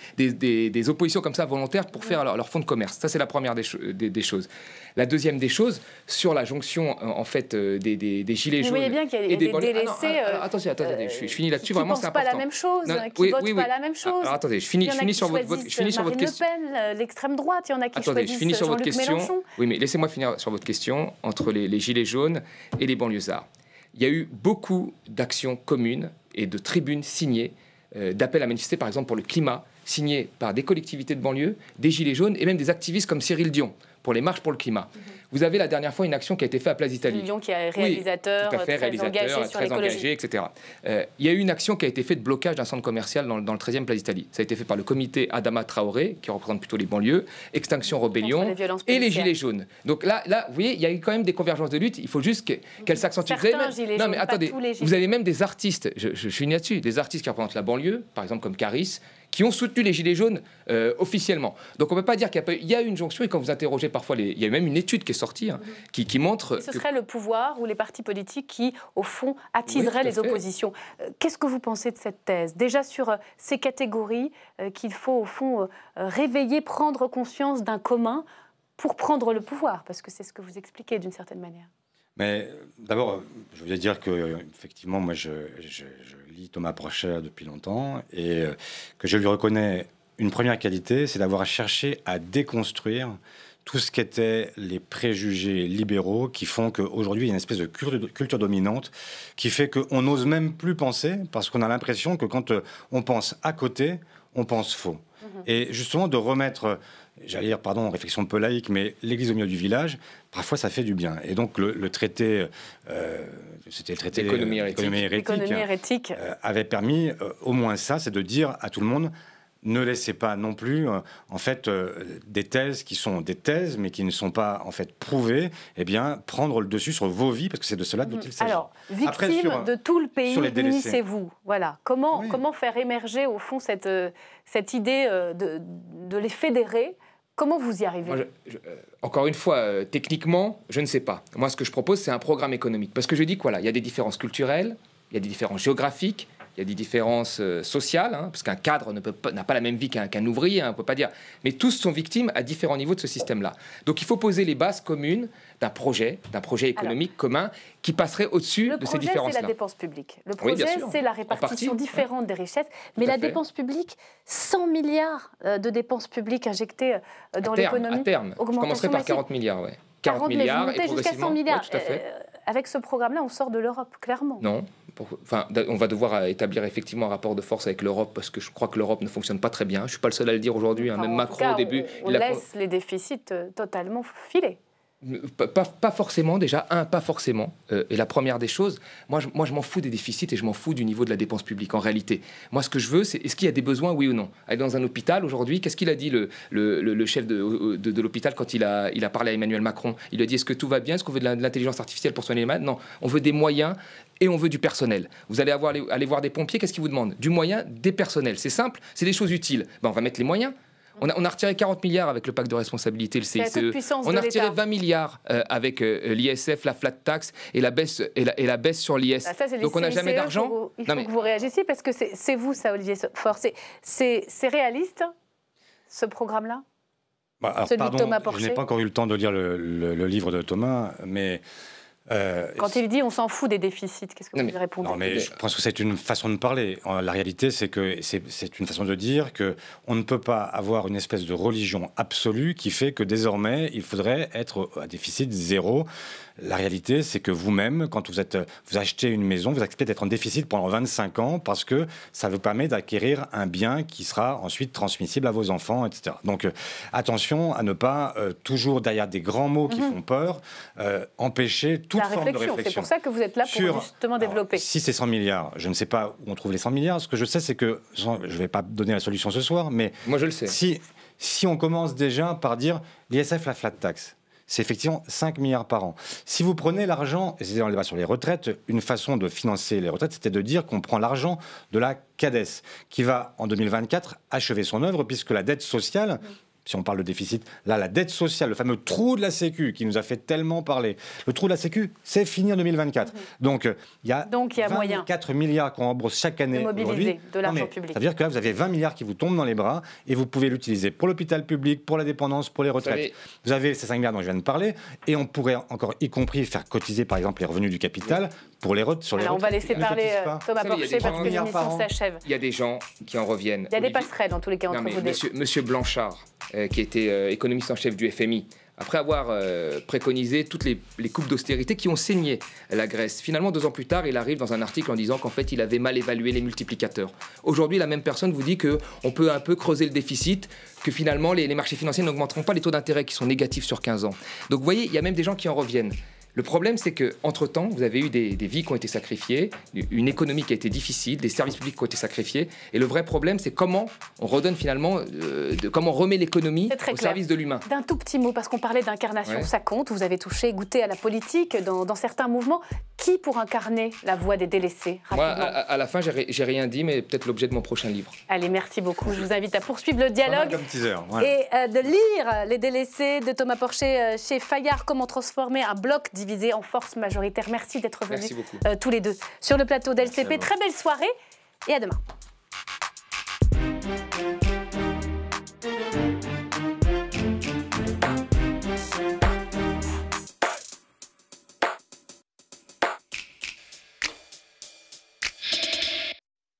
des, oppositions comme ça volontaires pour faire leur, fonds de commerce. Ça, c'est la première des, choses. La deuxième des choses, sur la jonction euh, en fait des, gilets jaunes. Vous voyez bien qu'il y a et des, délaissés. Ah, ah, ah, je, je, finis là-dessus, vraiment, c'est pas la même chose. Hein, oui, pas la même ah, chose. Alors, attendez, je finis, sur votre, je finis sur votre question. Euh, l'extrême droite, il y en a qui attendez, je finis sur euh, votre question. Mélenchon. Oui, mais laissez-moi finir sur votre question entre les, gilets jaunes et les banlieusards. Il y a eu beaucoup d'actions communes et de tribunes signées, euh, d'appels à manifester, par exemple pour le climat, signées par des collectivités de banlieue, des gilets jaunes et même des activistes comme Cyril Dion pour les marches pour le climat. Vous avez la dernière fois une action qui a été faite à Place d'Italie. Lyon qui est réalisateur, oui, très réalisateur, etc. Euh, il y a eu une action qui a été faite de blocage d'un centre commercial dans, le 13e Place d'Italie. Ça a été fait par le comité Adama Traoré, qui représente plutôt les banlieues, Extinction rébellion et les Gilets jaunes. Donc là, là, vous voyez, il y a eu quand même des convergences de lutte. Il faut juste qu'elles s'accentuent. Non, mais attendez, vous avez même des artistes, je, je, je suis là-dessus, des artistes qui représentent la banlieue, par exemple comme Caris, qui ont soutenu les Gilets jaunes euh, officiellement. Donc on ne peut pas dire qu'il y, a une jonction, et quand vous interrogez parfois, les, il y a même une étude qui est sortie, hein, mm-hmm. qui, montre... ce serait le pouvoir ou les partis politiques qui, au fond, attiseraient les oppositions. Euh, qu'est-ce que vous pensez de cette thèse Déjà sur euh, ces catégories qu'il faut, au fond, réveiller, prendre conscience d'un commun pour prendre le pouvoir, parce que c'est ce que vous expliquez d'une certaine manière. Mais d'abord, je voulais dire que effectivement, moi, je, lis Thomas Prochet depuis longtemps et euh, que je lui reconnais une première qualité, c'est d'avoir cherché à déconstruire tout ce qu'étaient les préjugés libéraux qui font qu'aujourd'hui, il y a une espèce de culture, dominante qui fait qu'on n'ose même plus penser parce qu'on a l'impression que quand euh, on pense à côté, on pense faux. Mmh et justement, de remettre j'allais dire, pardon, réflexion un peu laïque, mais l'église au milieu du village, parfois ça fait du bien. Et donc le, traité, euh, c'était le traité Économie euh, hérétique, hérétique euh, avait permis au moins ça, c'est de dire à tout le monde, ne laissez pas non plus, en fait, des thèses qui sont des thèses, mais qui ne sont pas, en fait, prouvées, eh bien, prendre le dessus sur vos vies, parce que c'est de cela dont mm. il s'agit. Alors, victime de tout le pays, unissez-vous. Voilà. Comment, comment faire émerger, au fond, cette, cette idée de, de les fédérer Comment vous y arrivez euh, Encore une fois, euh, techniquement, je ne sais pas. Moi, ce que je propose, c'est un programme économique. Parce que je dis qu'il voilà, il y a des différences culturelles, il y a des différences géographiques, il y a des différences euh, sociales, hein, parce qu'un cadre n'a pas la même vie qu'un ouvrier, hein, on ne peut pas dire. Mais tous sont victimes à différents niveaux de ce système-là. Donc il faut poser les bases communes d'un projet, d'un projet économique commun qui passerait au-dessus de ces différences-là. Le projet, c'est la dépense publique. Le projet, c'est la répartition différente des richesses. Mais la dépense publique, 100 milliards euh, de dépenses publiques injectées euh, dans l'économie. À terme, je par 40 milliards, ouais. 40, milliards et progressivement, 100 milliards. avec ce programme-là, on sort de l'Europe, clairement. Non, on va devoir euh, établir effectivement un rapport de force avec l'Europe parce que je crois que l'Europe ne fonctionne pas très bien. Je ne suis pas le seul à le dire aujourd'hui, hein, même Macron au début. On, laisse les déficits euh, totalement filer. Euh, pas, forcément déjà, un, pas forcément. et la première des choses, moi je, moi, je m'en fous des déficits et je m'en fous du niveau de la dépense publique en réalité. Moi ce que je veux, c'est est-ce qu'il y a des besoins, oui ou non dans un hôpital aujourd'hui, qu'est-ce qu'il a dit le, chef de, l'hôpital quand il a, il a parlé à Emmanuel Macron Il a dit est-ce que tout va bien Est-ce qu'on veut de l'intelligence artificielle pour soigner les malades Non, on veut des moyens et on veut du personnel. Vous allez avoir, aller voir des pompiers, qu'est-ce qu'ils vous demandent Du moyen, des personnels. C'est simple, c'est des choses utiles. Ben, on va mettre les moyens. On a, on retiré 40 milliards avec le pacte de responsabilité, le CICE. E. On a retiré 20 milliards euh, avec euh, l'ISF, la flat tax et la baisse, et la, baisse sur l'IS. Bah, Donc on n'a e, jamais d'argent. Il faut, que vous réagissiez parce que c'est vous, ça, Olivier Faure. C'est réaliste, ce programme-là bah, Celui de Thomas Je n'ai pas encore eu le temps de lire le livre de Thomas, mais euh, Quand il dit on s'en fout des déficits, qu'est-ce que vous lui répondez Non, mais je pense que c'est une façon de parler. La réalité, c'est que c'est une façon de dire que on ne peut pas avoir une espèce de religion absolue qui fait que désormais il faudrait être à déficit zéro. La réalité, c'est que vous-même, quand vous, êtes, vous achetez une maison, vous acceptez d'être en déficit pendant 25 ans parce que ça vous permet d'acquérir un bien qui sera ensuite transmissible à vos enfants, etc. Donc euh, attention à ne pas euh, toujours derrière des grands mots qui mhm. font peur euh, empêcher toute forme de réflexion. C'est pour ça que vous êtes là pour justement développer. si c'est 100 milliards, je ne sais pas où on trouve les 100 milliards. Ce que je sais, c'est que je ne vais pas donner la solution ce soir, mais moi je le sais. Si si on commence déjà par dire l'ISF la flat tax, c'est effectivement 5 milliards par an. Si vous prenez l'argent, et c'est dans le débat sur les retraites, une façon de financer les retraites, c'était de dire qu'on prend l'argent de la CADES, qui va en 2024 achever son œuvre, puisque la dette sociale si on parle de déficit, là, la dette sociale, le fameux trou de la Sécu qui nous a fait tellement parler, le trou de la Sécu, c'est finir 2024. Euh, Donc, il y a, Donc, 24 milliards qu'on embrasse chaque année. De de l'argent public. Ça veut dire que vous avez 20 milliards qui vous tombent dans les bras et vous pouvez l'utiliser pour l'hôpital public, pour la dépendance, pour les retraites. vous avez ces 5 milliards dont je viens de parler et on pourrait encore, y compris, faire cotiser, par exemple, les revenus du capital pour les routes sur Alors, on va laisser parler euh, Thomas Porcher parce que l'émission s'achève. Il y a des gens qui en reviennent. Il y a des passerelles dans tous les cas entre vous deux. Monsieur Blanchard, euh, qui était euh, économiste en chef du FMI, après avoir préconisé toutes les, coupes d'austérité qui ont saigné la Grèce. Finalement, deux ans plus tard, il arrive dans un article en disant qu'en fait, il avait mal évalué les multiplicateurs. Aujourd'hui, la même personne vous dit que on peut un peu creuser le déficit, que finalement, les, les marchés financiers n'augmenteront pas les taux d'intérêt qui sont négatifs sur 15 ans. Donc, vous voyez, il y a même des gens qui en reviennent. Le problème, c'est que entre temps, vous avez eu des, vies qui ont été sacrifiées, une économie qui a été difficile, des services publics qui ont été sacrifiés. Et le vrai problème, c'est comment on redonne finalement, euh, de, comment on remet l'économie au service de l'humain. D'un tout petit mot, parce qu'on parlait d'incarnation, ça compte. Vous avez touché, goûté à la politique dans, certains mouvements. Qui pour incarner la voix des délaissés Moi, à, la fin, j'ai rien dit, mais peut-être l'objet de mon prochain livre. Allez, merci beaucoup. Je vous invite à poursuivre le dialogue teaser, et euh, de lire Les délaissés de Thomas Porcher euh, chez Fayard. Comment transformer un bloc divisé en force majoritaire. Merci d'être venus euh, tous les deux sur le plateau d'LCP. Très belle soirée et à demain.